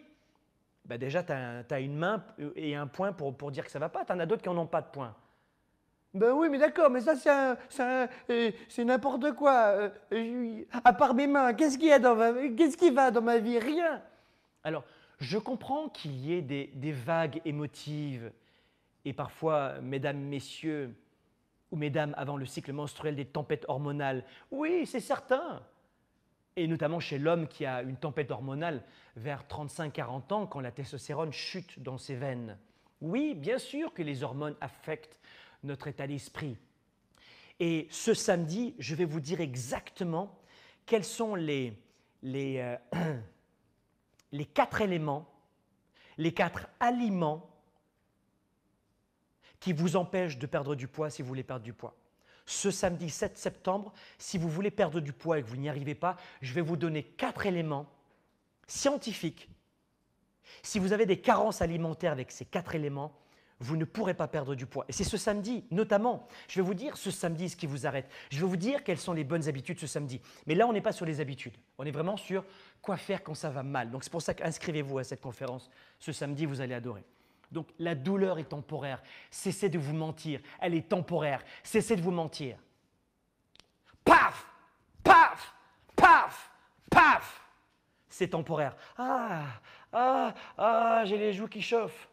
S1: bah, déjà, tu as, une main euh, et un point pour, pour dire que ça va pas. Tu en as d'autres qui n'en ont pas de point. Ben oui, mais d'accord, mais ça, c'est euh, n'importe quoi. Euh, à part mes mains, qu'est-ce qui, qu'est-ce qui va dans ma vie Rien. Alors, je comprends qu'il y ait des, vagues émotives et parfois, mesdames, messieurs, ou mesdames, avant le cycle menstruel, des tempêtes hormonales. Oui, c'est certain et notamment chez l'homme qui a une tempête hormonale vers 35-40 ans, quand la testostérone chute dans ses veines. Oui, bien sûr que les hormones affectent notre état d'esprit. Et ce samedi, je vais vous dire exactement quels sont les, les, euh, les quatre éléments, les quatre aliments qui vous empêchent de perdre du poids si vous voulez perdre du poids ce samedi 7 septembre, si vous voulez perdre du poids et que vous n'y arrivez pas, je vais vous donner quatre éléments scientifiques. Si vous avez des carences alimentaires avec ces quatre éléments, vous ne pourrez pas perdre du poids. Et c'est ce samedi, notamment. Je vais vous dire ce samedi ce qui vous arrête. Je vais vous dire quelles sont les bonnes habitudes ce samedi. Mais là, on n'est pas sur les habitudes. On est vraiment sur quoi faire quand ça va mal. Donc c'est pour ça qu'inscrivez-vous à cette conférence ce samedi, vous allez adorer. Donc la douleur est temporaire. Cessez de vous mentir. Elle est temporaire. Cessez de vous mentir. Paf Paf Paf Paf C'est temporaire. Ah Ah Ah J'ai les joues qui chauffent.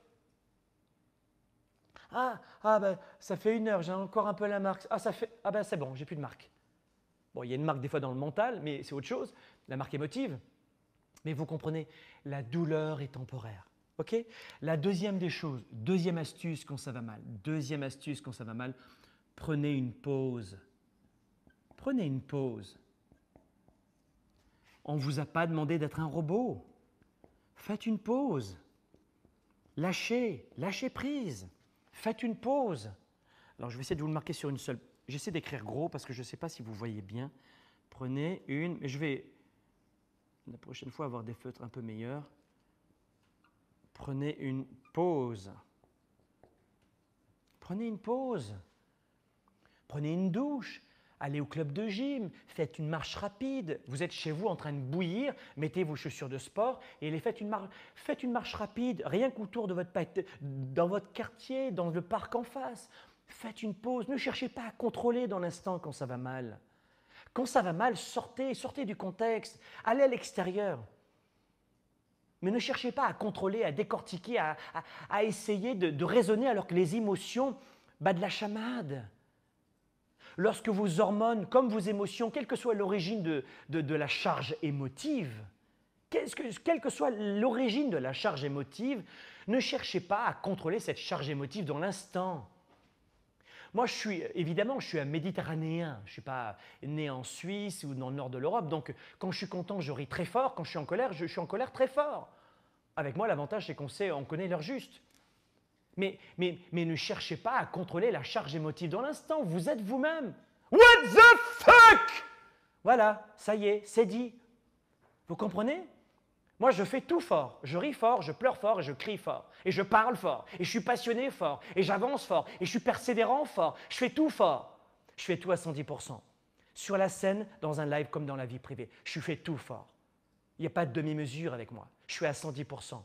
S1: Ah Ah ben ça fait une heure, j'ai encore un peu la marque. Ah ça fait Ah ben c'est bon, j'ai plus de marque. Bon, il y a une marque des fois dans le mental, mais c'est autre chose, la marque émotive. Mais vous comprenez, la douleur est temporaire. OK La deuxième des choses, deuxième astuce quand ça va mal, deuxième astuce quand ça va mal, prenez une pause. Prenez une pause. On ne vous a pas demandé d'être un robot. Faites une pause. Lâchez, lâchez prise. Faites une pause. Alors je vais essayer de vous le marquer sur une seule. J'essaie d'écrire gros parce que je ne sais pas si vous voyez bien. Prenez une, mais je vais la prochaine fois avoir des feutres un peu meilleurs prenez une pause. Prenez une pause. Prenez une douche. Allez au club de gym, faites une marche rapide. Vous êtes chez vous en train de bouillir, mettez vos chaussures de sport et les faites, une marche, faites une marche rapide, rien qu'autour de votre, dans votre quartier, dans le parc en face. Faites une pause, ne cherchez pas à contrôler dans l'instant quand ça va mal. Quand ça va mal, sortez, sortez du contexte, allez à l'extérieur. Mais ne cherchez pas à contrôler, à décortiquer, à, essayer de, raisonner alors que les émotions battent de la chamade. Lorsque vos hormones, comme vos émotions, quelle que soit l'origine de, la charge émotive, quelle que soit l'origine de la charge émotive, ne cherchez pas à contrôler cette charge émotive dans l'instant. Moi, je suis évidemment, je suis un méditerranéen. Je ne suis pas né en Suisse ou dans le nord de l'Europe. Donc, quand je suis content, je ris très fort. Quand je suis en colère, je, suis en colère très fort. Avec moi, l'avantage, c'est qu'on sait, on connaît l'heure juste. mais ne cherchez pas à contrôler la charge émotive dans l'instant. Vous êtes vous-même. What the fuck Voilà, ça y est, c'est dit. Vous comprenez moi, je fais tout fort. Je ris fort, je pleure fort et je crie fort. Et je parle fort. Et je suis passionné fort. Et j'avance fort. Et je suis persévérant fort. Je fais tout fort. Je fais tout à 110%. Sur la scène, dans un live comme dans la vie privée. Je fais tout fort. Il n'y a pas de demi-mesure avec moi. Je suis à 110%.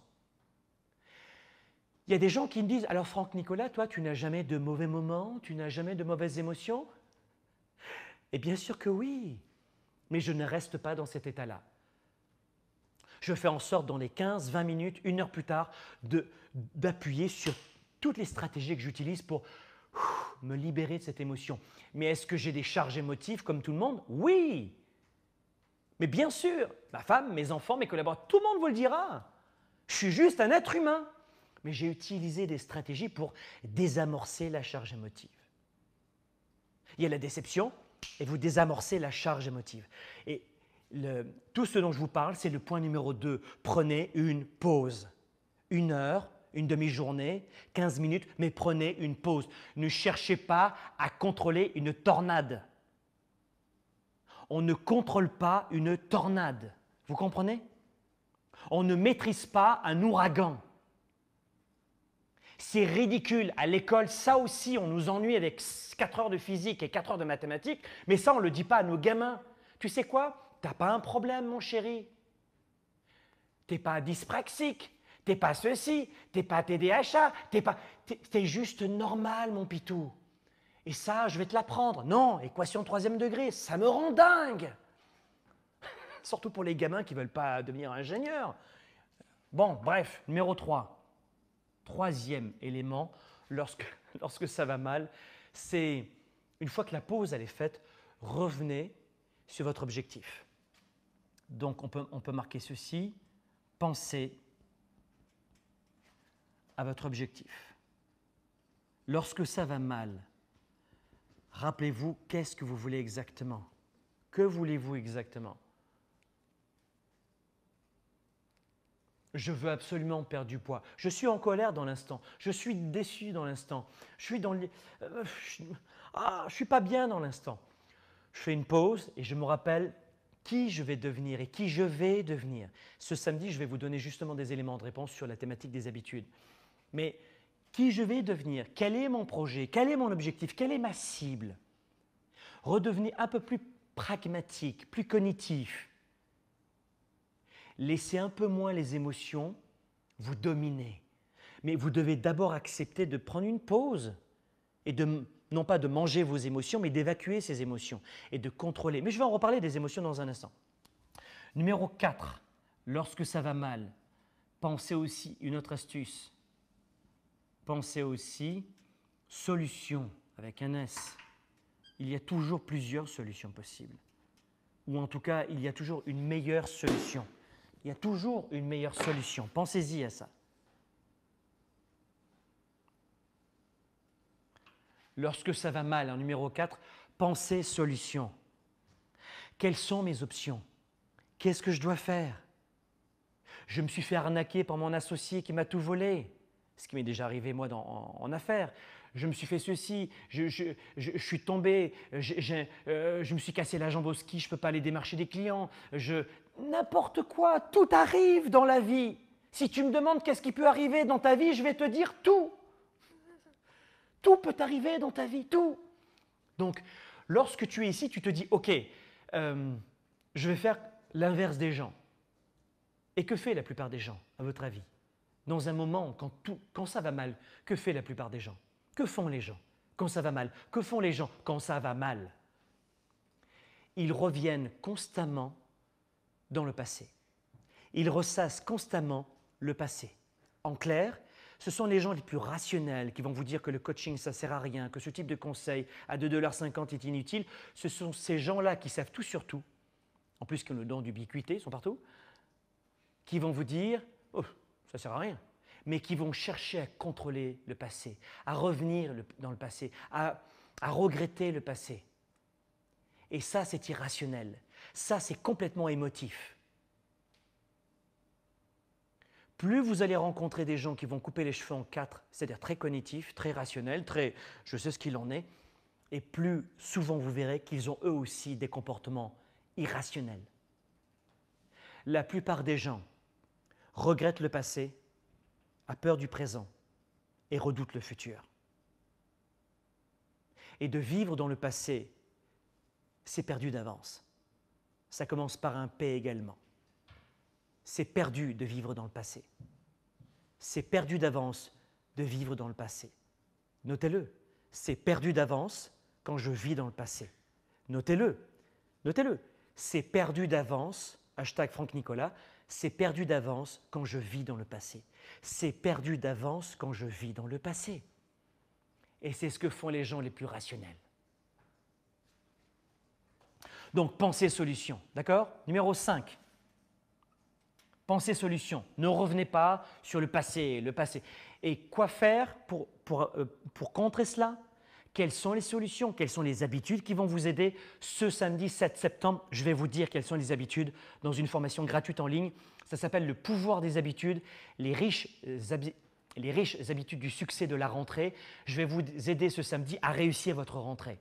S1: Il y a des gens qui me disent, alors Franck Nicolas, toi, tu n'as jamais de mauvais moments, tu n'as jamais de mauvaises émotions Et eh bien sûr que oui, mais je ne reste pas dans cet état-là. Je fais en sorte dans les 15, 20 minutes, une heure plus tard, d'appuyer sur toutes les stratégies que j'utilise pour me libérer de cette émotion. Mais est-ce que j'ai des charges émotives comme tout le monde Oui Mais bien sûr, ma femme, mes enfants, mes collaborateurs, tout le monde vous le dira. Je suis juste un être humain. Mais j'ai utilisé des stratégies pour désamorcer la charge émotive. Il y a la déception et vous désamorcez la charge émotive. Et tout ce dont je vous parle, c'est le point numéro 2. Prenez une pause. Une heure, une demi-journée, 15 minutes, mais prenez une pause. Ne cherchez pas à contrôler une tornade. On ne contrôle pas une tornade. Vous comprenez On ne maîtrise pas un ouragan. C'est ridicule. À l'école, ça aussi, on nous ennuie avec 4 heures de physique et 4 heures de mathématiques, mais ça, on ne le dit pas à nos gamins. Tu sais quoi pas un problème, mon chéri. T'es pas dyspraxique, t'es pas ceci, t'es pas TDHA, t'es pas. T'es, juste normal, mon pitou. Et ça, je vais te l'apprendre. Non, équation troisième degré, ça me rend dingue. Surtout pour les gamins qui veulent pas devenir ingénieur. Bon, bref, numéro 3. Troisième élément, lorsque, lorsque ça va mal, c'est une fois que la pause elle est faite, revenez sur votre objectif. Donc on peut, on peut marquer ceci, pensez à votre objectif. Lorsque ça va mal, rappelez-vous qu'est-ce que vous voulez exactement. Que voulez-vous exactement Je veux absolument perdre du poids. Je suis en colère dans l'instant. Je suis déçu dans l'instant. Je suis dans le... Euh, ah, je suis pas bien dans l'instant. Je fais une pause et je me rappelle qui je vais devenir et qui je vais devenir. Ce samedi, je vais vous donner justement des éléments de réponse sur la thématique des habitudes. Mais qui je vais devenir Quel est mon projet Quel est mon objectif Quelle est ma cible Redevenez un peu plus pragmatique, plus cognitif. Laissez un peu moins les émotions vous dominer. Mais vous devez d'abord accepter de prendre une pause et de non pas de manger vos émotions, mais d'évacuer ces émotions et de contrôler. Mais je vais en reparler des émotions dans un instant. Numéro 4, lorsque ça va mal, pensez aussi, une autre astuce, pensez aussi solution avec un S. Il y a toujours plusieurs solutions possibles. Ou en tout cas, il y a toujours une meilleure solution. Il y a toujours une meilleure solution. Pensez-y à ça. Lorsque ça va mal, en numéro 4, penser solution. Quelles sont mes options Qu'est-ce que je dois faire Je me suis fait arnaquer par mon associé qui m'a tout volé, ce qui m'est déjà arrivé moi dans, en, affaires. Je me suis fait ceci, je, suis tombé, euh, je me suis cassé la jambe au ski, je ne peux pas aller démarcher des clients. Je N'importe quoi, tout arrive dans la vie. Si tu me demandes qu'est-ce qui peut arriver dans ta vie, je vais te dire tout. Tout peut arriver dans ta vie, tout. Donc, lorsque tu es ici, tu te dis, OK, euh, je vais faire l'inverse des gens. Et que fait la plupart des gens, à votre avis Dans un moment, quand, tout, quand ça va mal, que fait la plupart des gens Que font les gens quand ça va mal Que font les gens quand ça va mal Ils reviennent constamment dans le passé. Ils ressassent constamment le passé. En clair, ce sont les gens les plus rationnels qui vont vous dire que le coaching, ça sert à rien, que ce type de conseil à 2,50$ est inutile. Ce sont ces gens-là qui savent tout sur tout, en plus qu'ils ont le don d'ubiquité, ils sont partout, qui vont vous dire Oh, ça sert à rien. Mais qui vont chercher à contrôler le passé, à revenir dans le passé, à regretter le passé. Et ça, c'est irrationnel. Ça, c'est complètement émotif plus vous allez rencontrer des gens qui vont couper les cheveux en quatre, c'est-à-dire très cognitifs, très rationnels, très je sais ce qu'il en est, et plus souvent vous verrez qu'ils ont eux aussi des comportements irrationnels. La plupart des gens regrettent le passé, a peur du présent et redoutent le futur. Et de vivre dans le passé, c'est perdu d'avance. Ça commence par un P également. C'est perdu de vivre dans le passé. C'est perdu d'avance de vivre dans le passé. Notez-le, c'est perdu d'avance quand je vis dans le passé. Notez-le, notez-le, c'est perdu d'avance, hashtag Franck Nicolas, c'est perdu d'avance quand je vis dans le passé. C'est perdu d'avance quand je vis dans le passé. Et c'est ce que font les gens les plus rationnels. Donc, pensée solution, d'accord Numéro 5, Pensez solution. Ne revenez pas sur le passé, le passé. Et quoi faire euh, pour, contrer cela Quelles sont les solutions Quelles sont les habitudes qui vont vous aider Ce samedi 7 septembre, je vais vous dire quelles sont les habitudes dans une formation gratuite en ligne. Ça s'appelle le pouvoir des habitudes les riches euh, habitudes du succès de la rentrée. Je vais vous aider ce samedi à réussir votre rentrée.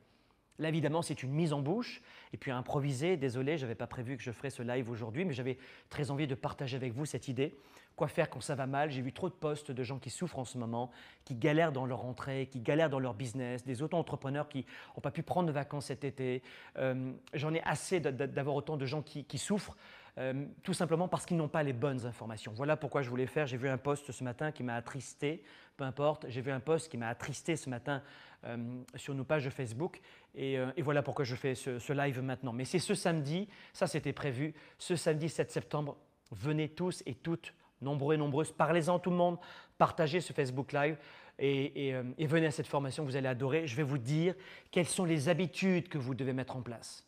S1: Là, évidemment, c'est une mise en bouche et puis improviser. Désolé, je n'avais pas prévu que je ferais ce live aujourd'hui, mais j'avais très envie de partager avec vous cette idée. Quoi faire quand ça va mal J'ai vu trop de postes de gens qui souffrent en ce moment, qui galèrent dans leur entrée, qui galèrent dans leur business, des auto-entrepreneurs qui n'ont pas pu prendre de vacances cet été. Euh, j'en ai assez d'avoir autant de gens qui souffrent. Euh, tout simplement parce qu'ils n'ont pas les bonnes informations. Voilà pourquoi je voulais faire. J'ai vu un post ce matin qui m'a attristé, peu importe, j'ai vu un post qui m'a attristé ce matin euh, sur nos pages de Facebook euh, et, voilà pourquoi je fais ce, live maintenant. Mais c'est ce samedi, ça c'était prévu, ce samedi 7 septembre, venez tous et toutes, nombreux et nombreuses, parlez-en tout le monde, partagez ce Facebook Live. Et, et venez à cette formation, vous allez adorer. Je vais vous dire quelles sont les habitudes que vous devez mettre en place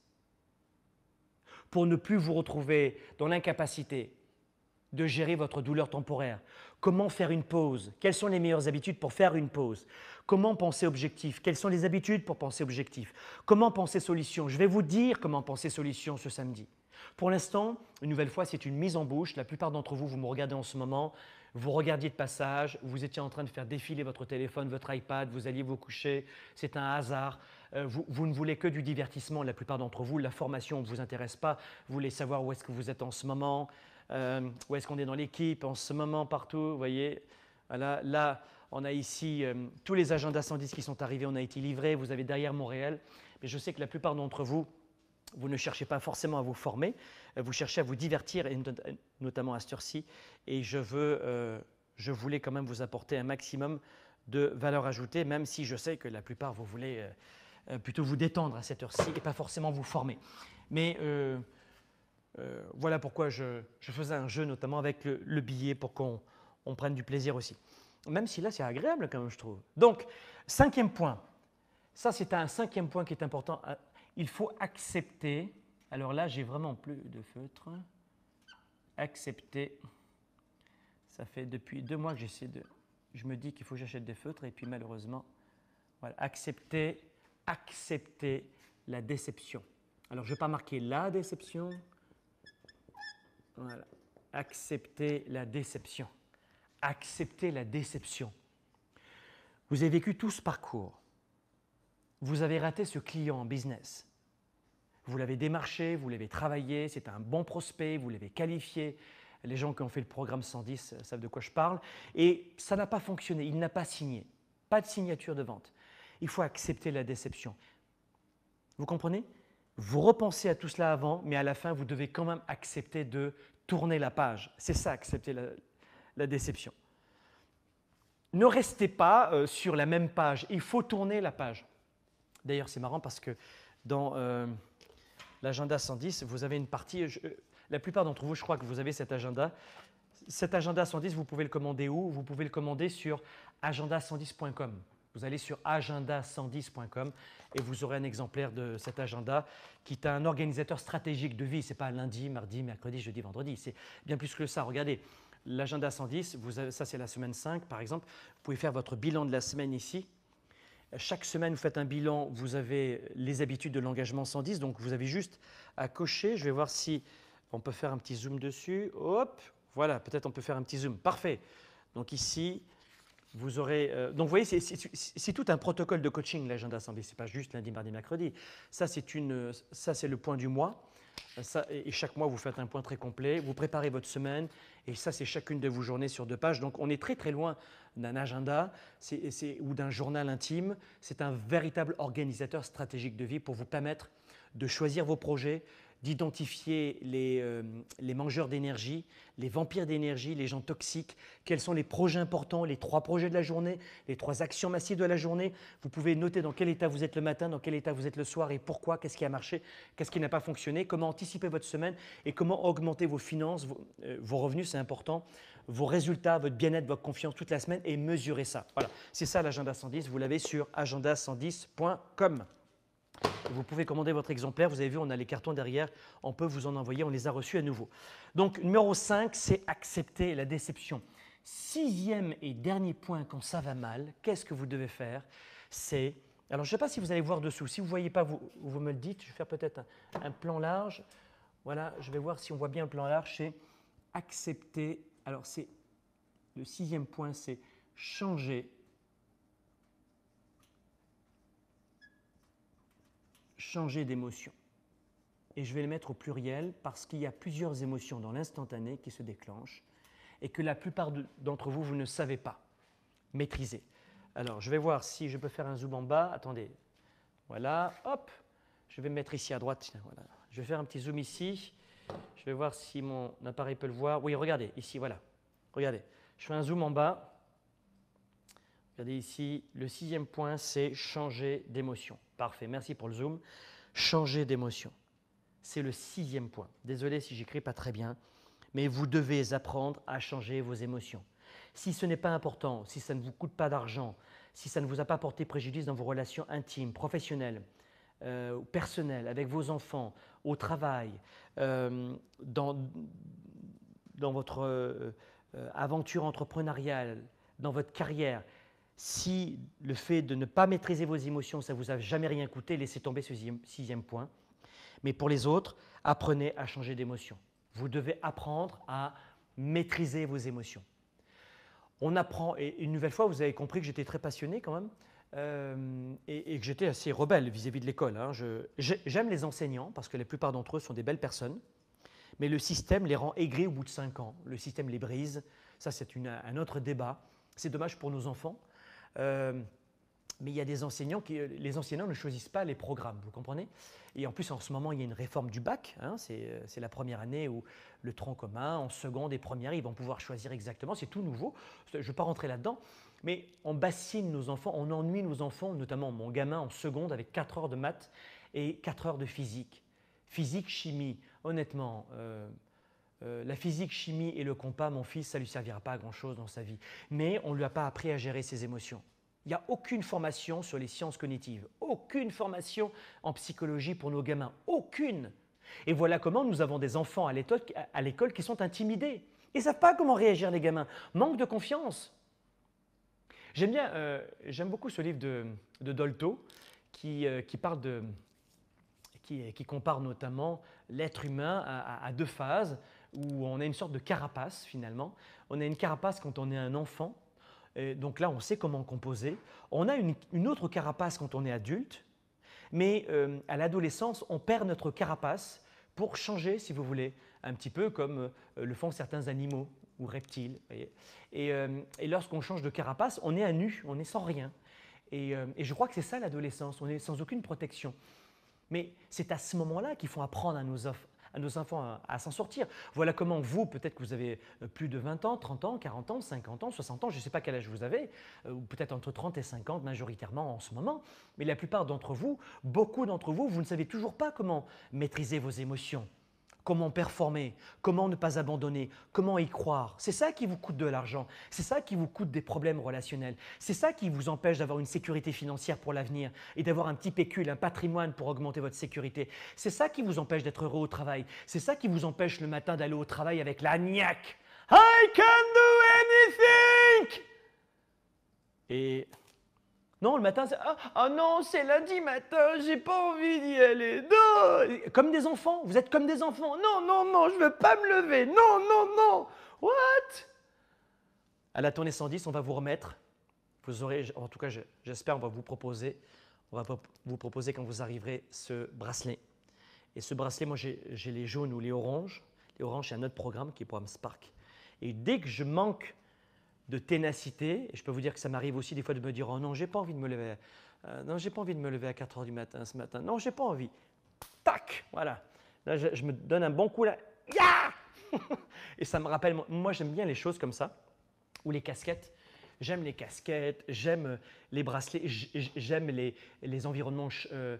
S1: pour ne plus vous retrouver dans l'incapacité de gérer votre douleur temporaire. Comment faire une pause Quelles sont les meilleures habitudes pour faire une pause Comment penser objectif Quelles sont les habitudes pour penser objectif Comment penser solution Je vais vous dire comment penser solution ce samedi. Pour l'instant, une nouvelle fois, c'est une mise en bouche. La plupart d'entre vous, vous me regardez en ce moment, vous regardiez de passage, vous étiez en train de faire défiler votre téléphone, votre iPad, vous alliez vous coucher. C'est un hasard. Euh, vous, ne voulez que du divertissement, la plupart d'entre vous. La formation ne vous intéresse pas. Vous voulez savoir où est-ce que vous êtes en ce moment, euh, où est-ce qu'on est dans l'équipe, en ce moment, partout. Vous voyez, là, on a ici euh, tous les agendas 110 qui sont arrivés. On a été livrés. Vous avez derrière Montréal. Mais je sais que la plupart d'entre vous, vous ne cherchez pas forcément à vous former, vous cherchez à vous divertir, et notamment à ce ci Et je, veux, je voulais quand même vous apporter un maximum de valeur ajoutée, même si je sais que la plupart, vous voulez euh, plutôt vous détendre à cette heure-ci et pas forcément vous former. Mais euh, euh, voilà pourquoi je, faisais un jeu notamment avec le, billet pour qu'on prenne du plaisir aussi. Même si là, c'est agréable quand même, je trouve. Donc, cinquième point. Ça, c'est un cinquième point qui est important. Il faut accepter. Alors là, j'ai vraiment plus de feutres. Accepter. Ça fait depuis deux mois que j'essaie de. Je me dis qu'il faut que j'achète des feutres et puis malheureusement, voilà, accepter accepter la déception. Alors, je ne vais pas marquer la déception. Voilà. Accepter la déception. Accepter la déception. Vous avez vécu tout ce parcours. Vous avez raté ce client en business. Vous l'avez démarché, vous l'avez travaillé, c'est un bon prospect, vous l'avez qualifié. Les gens qui ont fait le programme 110 savent de quoi je parle. Et ça n'a pas fonctionné, il n'a pas signé. Pas de signature de vente. Il faut accepter la déception. Vous comprenez Vous repensez à tout cela avant, mais à la fin, vous devez quand même accepter de tourner la page. C'est ça, accepter la, déception. Ne restez pas euh, sur la même page. Il faut tourner la page. D'ailleurs, c'est marrant parce que dans euh, l'agenda 110, vous avez une partie. Euh, la plupart d'entre vous, je crois que vous avez cet agenda. Cet agenda 110, vous pouvez le commander où Vous pouvez le commander sur agenda110.com. Vous allez sur agenda110.com et vous aurez un exemplaire de cet agenda qui est un organisateur stratégique de vie. Ce n'est pas lundi, mardi, mercredi, jeudi, vendredi. C'est bien plus que ça. Regardez, l'agenda 110, ça c'est la semaine 5 par exemple. Vous pouvez faire votre bilan de la semaine ici. Chaque semaine, vous faites un bilan, vous avez les habitudes de l'engagement 110, donc vous avez juste à cocher. Je vais voir si on peut faire un petit zoom dessus. Hop, voilà, peut-être on peut faire un petit zoom. Parfait. Donc ici, vous aurez, euh, donc vous voyez, c'est tout un protocole de coaching, l'agenda assemblée. Ce n'est pas juste lundi, mardi, mercredi. Ça, c'est le point du mois. et chaque mois, vous faites un point très complet, vous préparez votre semaine, et ça, c'est chacune de vos journées sur deux pages. Donc, on est très très loin d'un agenda c'est ou d'un journal intime. C'est un véritable organisateur stratégique de vie pour vous permettre de choisir vos projets, d'identifier les, euh, les, mangeurs d'énergie, les vampires d'énergie, les gens toxiques, quels sont les projets importants, les trois projets de la journée, les trois actions massives de la journée. Vous pouvez noter dans quel état vous êtes le matin, dans quel état vous êtes le soir et pourquoi, qu'est-ce qui a marché, qu'est-ce qui n'a pas fonctionné, comment anticiper votre semaine et comment augmenter vos finances, vos euh, revenus, c'est important, vos résultats, votre bien-être, votre confiance toute la semaine et mesurer ça. Voilà, c'est ça l'agenda 110, vous l'avez sur agenda110.com. Vous pouvez commander votre exemplaire. Vous avez vu, on a les cartons derrière. On peut vous en envoyer. On les a reçus à nouveau. Donc, numéro 5, c'est accepter la déception. Sixième et dernier point, quand ça va mal, qu'est-ce que vous devez faire C'est. Alors, je ne sais pas si vous allez voir dessous. Si vous ne voyez pas, vous, vous me le dites. Je vais faire peut-être un, plan large. Voilà, je vais voir si on voit bien le plan large. C'est accepter. Alors, c'est. Le sixième point, c'est changer changer d'émotion. Et je vais le mettre au pluriel parce qu'il y a plusieurs émotions dans l'instantané qui se déclenchent et que la plupart d'entre vous, vous ne savez pas maîtriser. Alors, je vais voir si je peux faire un zoom en bas. Attendez. Voilà, hop. Je vais me mettre ici à droite. Je vais faire un petit zoom ici. Je vais voir si mon appareil peut le voir. Oui, regardez, ici, voilà. Regardez. Je fais un zoom en bas. Regardez ici, le sixième point, c'est changer d'émotion. Parfait, merci pour le zoom. Changer d'émotion. C'est le sixième point. Désolé si j'écris pas très bien, mais vous devez apprendre à changer vos émotions. Si ce n'est pas important, si ça ne vous coûte pas d'argent, si ça ne vous a pas porté préjudice dans vos relations intimes, professionnelles, euh, personnelles, avec vos enfants, au travail, euh, dans, votre euh, aventure entrepreneuriale, dans votre carrière, si le fait de ne pas maîtriser vos émotions, ça ne vous a jamais rien coûté, laissez tomber ce sixième point. Mais pour les autres, apprenez à changer d'émotion. Vous devez apprendre à maîtriser vos émotions. On apprend, et une nouvelle fois, vous avez compris que j'étais très passionné quand même, euh, et, que j'étais assez rebelle vis-à-vis de l'école. Hein. J'aime les enseignants parce que la plupart d'entre eux sont des belles personnes, mais le système les rend aigris au bout de cinq ans. Le système les brise. Ça, c'est un autre débat. C'est dommage pour nos enfants euh, mais il y a des enseignants qui, euh, les enseignants ne choisissent pas les programmes, vous comprenez Et en plus, en ce moment, il y a une réforme du bac. Hein, euh, c'est la première année où le tronc commun, en seconde et première, ils vont pouvoir choisir exactement. C'est tout nouveau. Je ne vais pas rentrer là-dedans. Mais on bassine nos enfants, on ennuie nos enfants, notamment mon gamin en seconde avec 4 heures de maths et 4 heures de physique. Physique, chimie, honnêtement, euh, la physique, chimie et le compas, mon fils, ça lui servira pas à grand-chose dans sa vie. Mais on ne lui a pas appris à gérer ses émotions. Il n'y a aucune formation sur les sciences cognitives, aucune formation en psychologie pour nos gamins, aucune. Et voilà comment nous avons des enfants à l'école qui sont intimidés. Ils ne savent pas comment réagir les gamins. Manque de confiance. J'aime bien, euh, j'aime beaucoup ce livre de, Dolto euh, qui, compare notamment l'être humain à deux phases où on a une sorte de carapace finalement. On a une carapace quand on est un enfant, donc là on sait comment composer. On a une, autre carapace quand on est adulte, mais euh, à l'adolescence on perd notre carapace pour changer, si vous voulez, un petit peu comme euh, le font certains animaux ou reptiles. Euh, et, lorsqu'on change de carapace, on est à nu, on est sans rien. Et, je crois que c'est ça l'adolescence, on est sans aucune protection. Mais c'est à ce moment-là qu'il faut apprendre à nos offres à nos enfants à, s'en sortir. Voilà comment vous, peut-être que vous avez euh, plus de 20 ans, 30 ans, 40 ans, 50 ans, 60 ans, je ne sais pas quel âge vous avez, euh, ou peut-être entre 30 et 50 majoritairement en ce moment, mais la plupart d'entre vous, beaucoup d'entre vous, vous ne savez toujours pas comment maîtriser vos émotions comment performer, comment ne pas abandonner, comment y croire. C'est ça qui vous coûte de l'argent, c'est ça qui vous coûte des problèmes relationnels, c'est ça qui vous empêche d'avoir une sécurité financière pour l'avenir et d'avoir un petit pécule, un patrimoine pour augmenter votre sécurité. C'est ça qui vous empêche d'être heureux au travail, c'est ça qui vous empêche le matin d'aller au travail avec la niaque. I can do anything! Et non, le matin, c'est ah, ah, non, c'est lundi matin, j'ai pas envie d'y aller. Non Comme des enfants, vous êtes comme des enfants. Non, non, non, je veux pas me lever. Non, non, non What À la tournée 110, on va vous remettre. Vous aurez, en tout cas, j'espère, on va vous proposer, on va vous proposer quand vous arriverez ce bracelet. Et ce bracelet, moi, j'ai les jaunes ou les oranges. Les oranges, c'est un autre programme qui est Programme Spark. Et dès que je manque de ténacité. Et je peux vous dire que ça m'arrive aussi des fois de me dire Oh non, j'ai pas envie de me lever. Euh, non, j'ai pas envie de me lever à 4 heures du matin ce matin. Non, j'ai pas envie. Tac Voilà. Là, je, me donne un bon coup là. Et ça me rappelle. Moi, j'aime bien les choses comme ça, ou les casquettes. J'aime les casquettes, j'aime euh, les bracelets, j'aime les, environnements euh,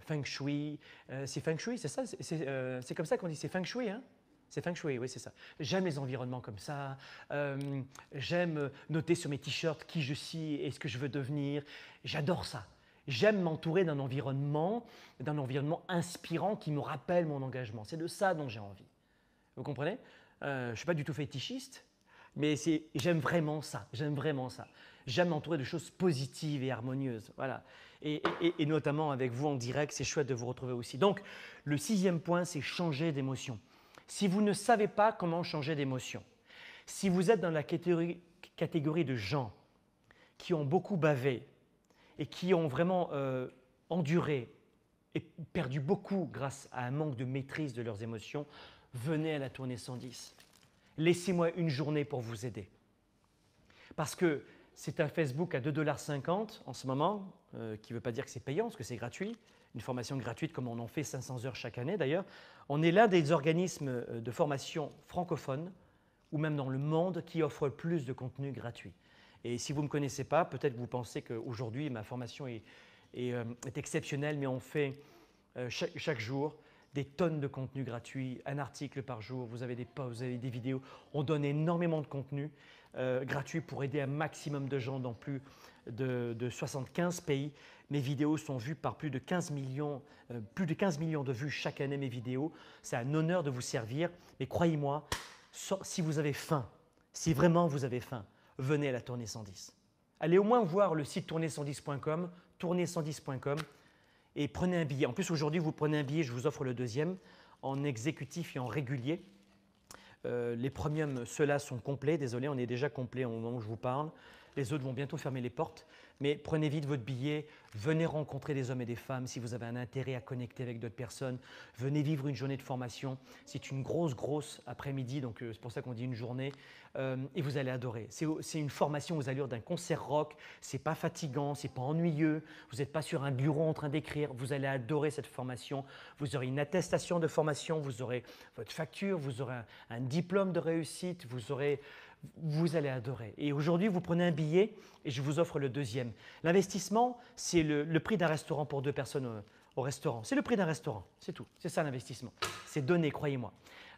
S1: feng shui. c'est feng shui, c'est ça C'est comme ça qu'on dit, c'est feng shui. Hein c'est feng shui, oui, c'est ça. J'aime les environnements comme ça. Euh, j'aime euh, noter sur mes t-shirts qui je suis et ce que je veux devenir. J'adore ça. J'aime m'entourer d'un environnement, d'un environnement inspirant qui me rappelle mon engagement. C'est de ça dont j'ai envie. Vous comprenez euh, Je ne suis pas du tout fétichiste, mais j'aime vraiment ça. J'aime vraiment ça. J'aime m'entourer de choses positives et harmonieuses. Voilà. et notamment avec vous en direct, c'est chouette de vous retrouver aussi. Donc, le sixième point, c'est changer d'émotion si vous ne savez pas comment changer d'émotion, si vous êtes dans la catégorie, de gens qui ont beaucoup bavé et qui ont vraiment euh, enduré et perdu beaucoup grâce à un manque de maîtrise de leurs émotions, venez à la tournée 110. Laissez-moi une journée pour vous aider. Parce que c'est un Facebook à 2,50$ en ce moment, euh, qui ne veut pas dire que c'est payant, parce que c'est gratuit, une formation gratuite comme on en fait 500 heures chaque année d'ailleurs. On est l'un des organismes euh, de formation francophone ou même dans le monde qui offre plus de contenu gratuit. Et si vous ne me connaissez pas, peut-être vous pensez qu'aujourd'hui ma formation est, euh, exceptionnelle, mais on fait euh, chaque, jour des tonnes de contenu gratuit, un article par jour, vous avez des posts, vous des vidéos. On donne énormément de contenu gratuit pour aider un maximum de gens dans plus de, 75 pays. Mes vidéos sont vues par plus de 15 millions, euh, plus de 15 millions de vues chaque année mes vidéos. C'est un honneur de vous servir. Mais croyez-moi, si vous avez faim, si vraiment vous avez faim, venez à la tournée 110. Allez au moins voir le site tournée110.com, tournée110.com et prenez un billet. En plus aujourd'hui vous prenez un billet, je vous offre le deuxième en exécutif et en régulier. Euh, les premiums, ceux-là sont complets, désolé, on est déjà complet au moment où je vous parle. Les autres vont bientôt fermer les portes. Mais prenez vite votre billet, venez rencontrer des hommes et des femmes si vous avez un intérêt à connecter avec d'autres personnes. Venez vivre une journée de formation. C'est une grosse, grosse après-midi, donc euh, c'est pour ça qu'on dit une journée. Euh, et vous allez adorer. C'est une formation aux allures d'un concert rock. C'est pas fatigant, c'est pas ennuyeux. Vous n'êtes pas sur un bureau en train d'écrire. Vous allez adorer cette formation. Vous aurez une attestation de formation, vous aurez votre facture, vous aurez un diplôme de réussite, vous aurez vous allez adorer. Et aujourd'hui, vous prenez un billet et je vous offre le deuxième. L'investissement, c'est le, prix d'un restaurant pour deux personnes au, restaurant. C'est le prix d'un restaurant, c'est tout. C'est ça l'investissement. C'est donné, croyez-moi.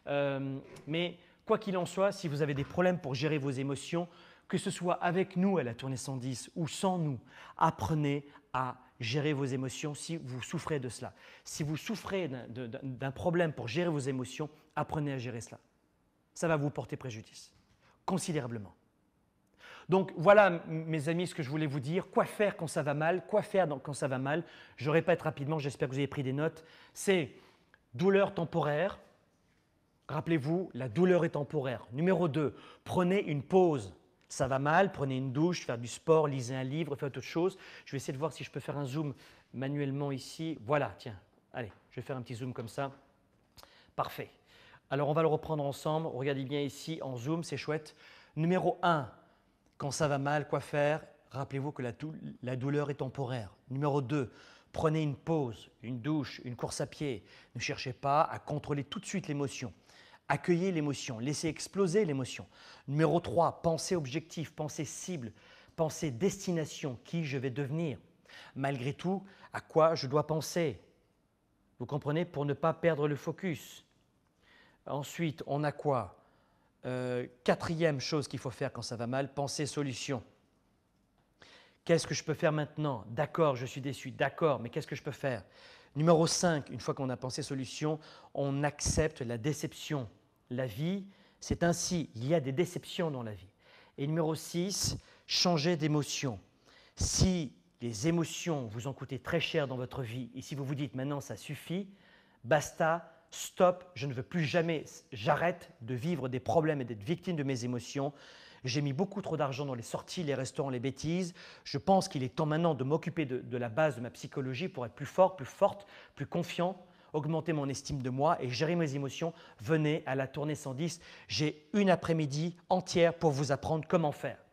S1: Euh, mais quoi qu'il en soit, si vous avez des problèmes pour gérer vos émotions, que ce soit avec nous à la tournée 110 ou sans nous, apprenez à gérer vos émotions si vous souffrez de cela. Si vous souffrez d'un problème pour gérer vos émotions, apprenez à gérer cela. Ça va vous porter préjudice considérablement. Donc voilà, mes amis, ce que je voulais vous dire. Quoi faire quand ça va mal Quoi faire quand ça va mal Je répète rapidement, j'espère que vous avez pris des notes. C'est douleur temporaire. Rappelez-vous, la douleur est temporaire. Numéro 2, prenez une pause. Ça va mal, prenez une douche, faire du sport, lisez un livre, faites autre chose. Je vais essayer de voir si je peux faire un zoom manuellement ici. Voilà, tiens, allez, je vais faire un petit zoom comme ça. Parfait. Alors on va le reprendre ensemble. Regardez bien ici en zoom, c'est chouette. Numéro 1, quand ça va mal, quoi faire Rappelez-vous que la, douleur est temporaire. Numéro 2, prenez une pause, une douche, une course à pied. Ne cherchez pas à contrôler tout de suite l'émotion. Accueillez l'émotion, laissez exploser l'émotion. Numéro 3, pensez objectif, pensez cible, pensez destination, qui je vais devenir. Malgré tout, à quoi je dois penser. Vous comprenez Pour ne pas perdre le focus. Ensuite, on a quoi euh, Quatrième chose qu'il faut faire quand ça va mal, penser solution. Qu'est-ce que je peux faire maintenant D'accord, je suis déçu, d'accord, mais qu'est-ce que je peux faire Numéro 5, une fois qu'on a pensé solution, on accepte la déception. La vie, c'est ainsi, il y a des déceptions dans la vie. Et numéro 6, changer d'émotion. Si les émotions vous ont coûté très cher dans votre vie, et si vous vous dites maintenant ça suffit, basta, stop, je ne veux plus jamais, j'arrête de vivre des problèmes et d'être victime de mes émotions. J'ai mis beaucoup trop d'argent dans les sorties, les restaurants, les bêtises. Je pense qu'il est temps maintenant de m'occuper de, la base de ma psychologie pour être plus fort, plus forte, plus confiant, augmenter mon estime de moi et gérer mes émotions. Venez à la tournée 110. J'ai une après-midi entière pour vous apprendre comment faire.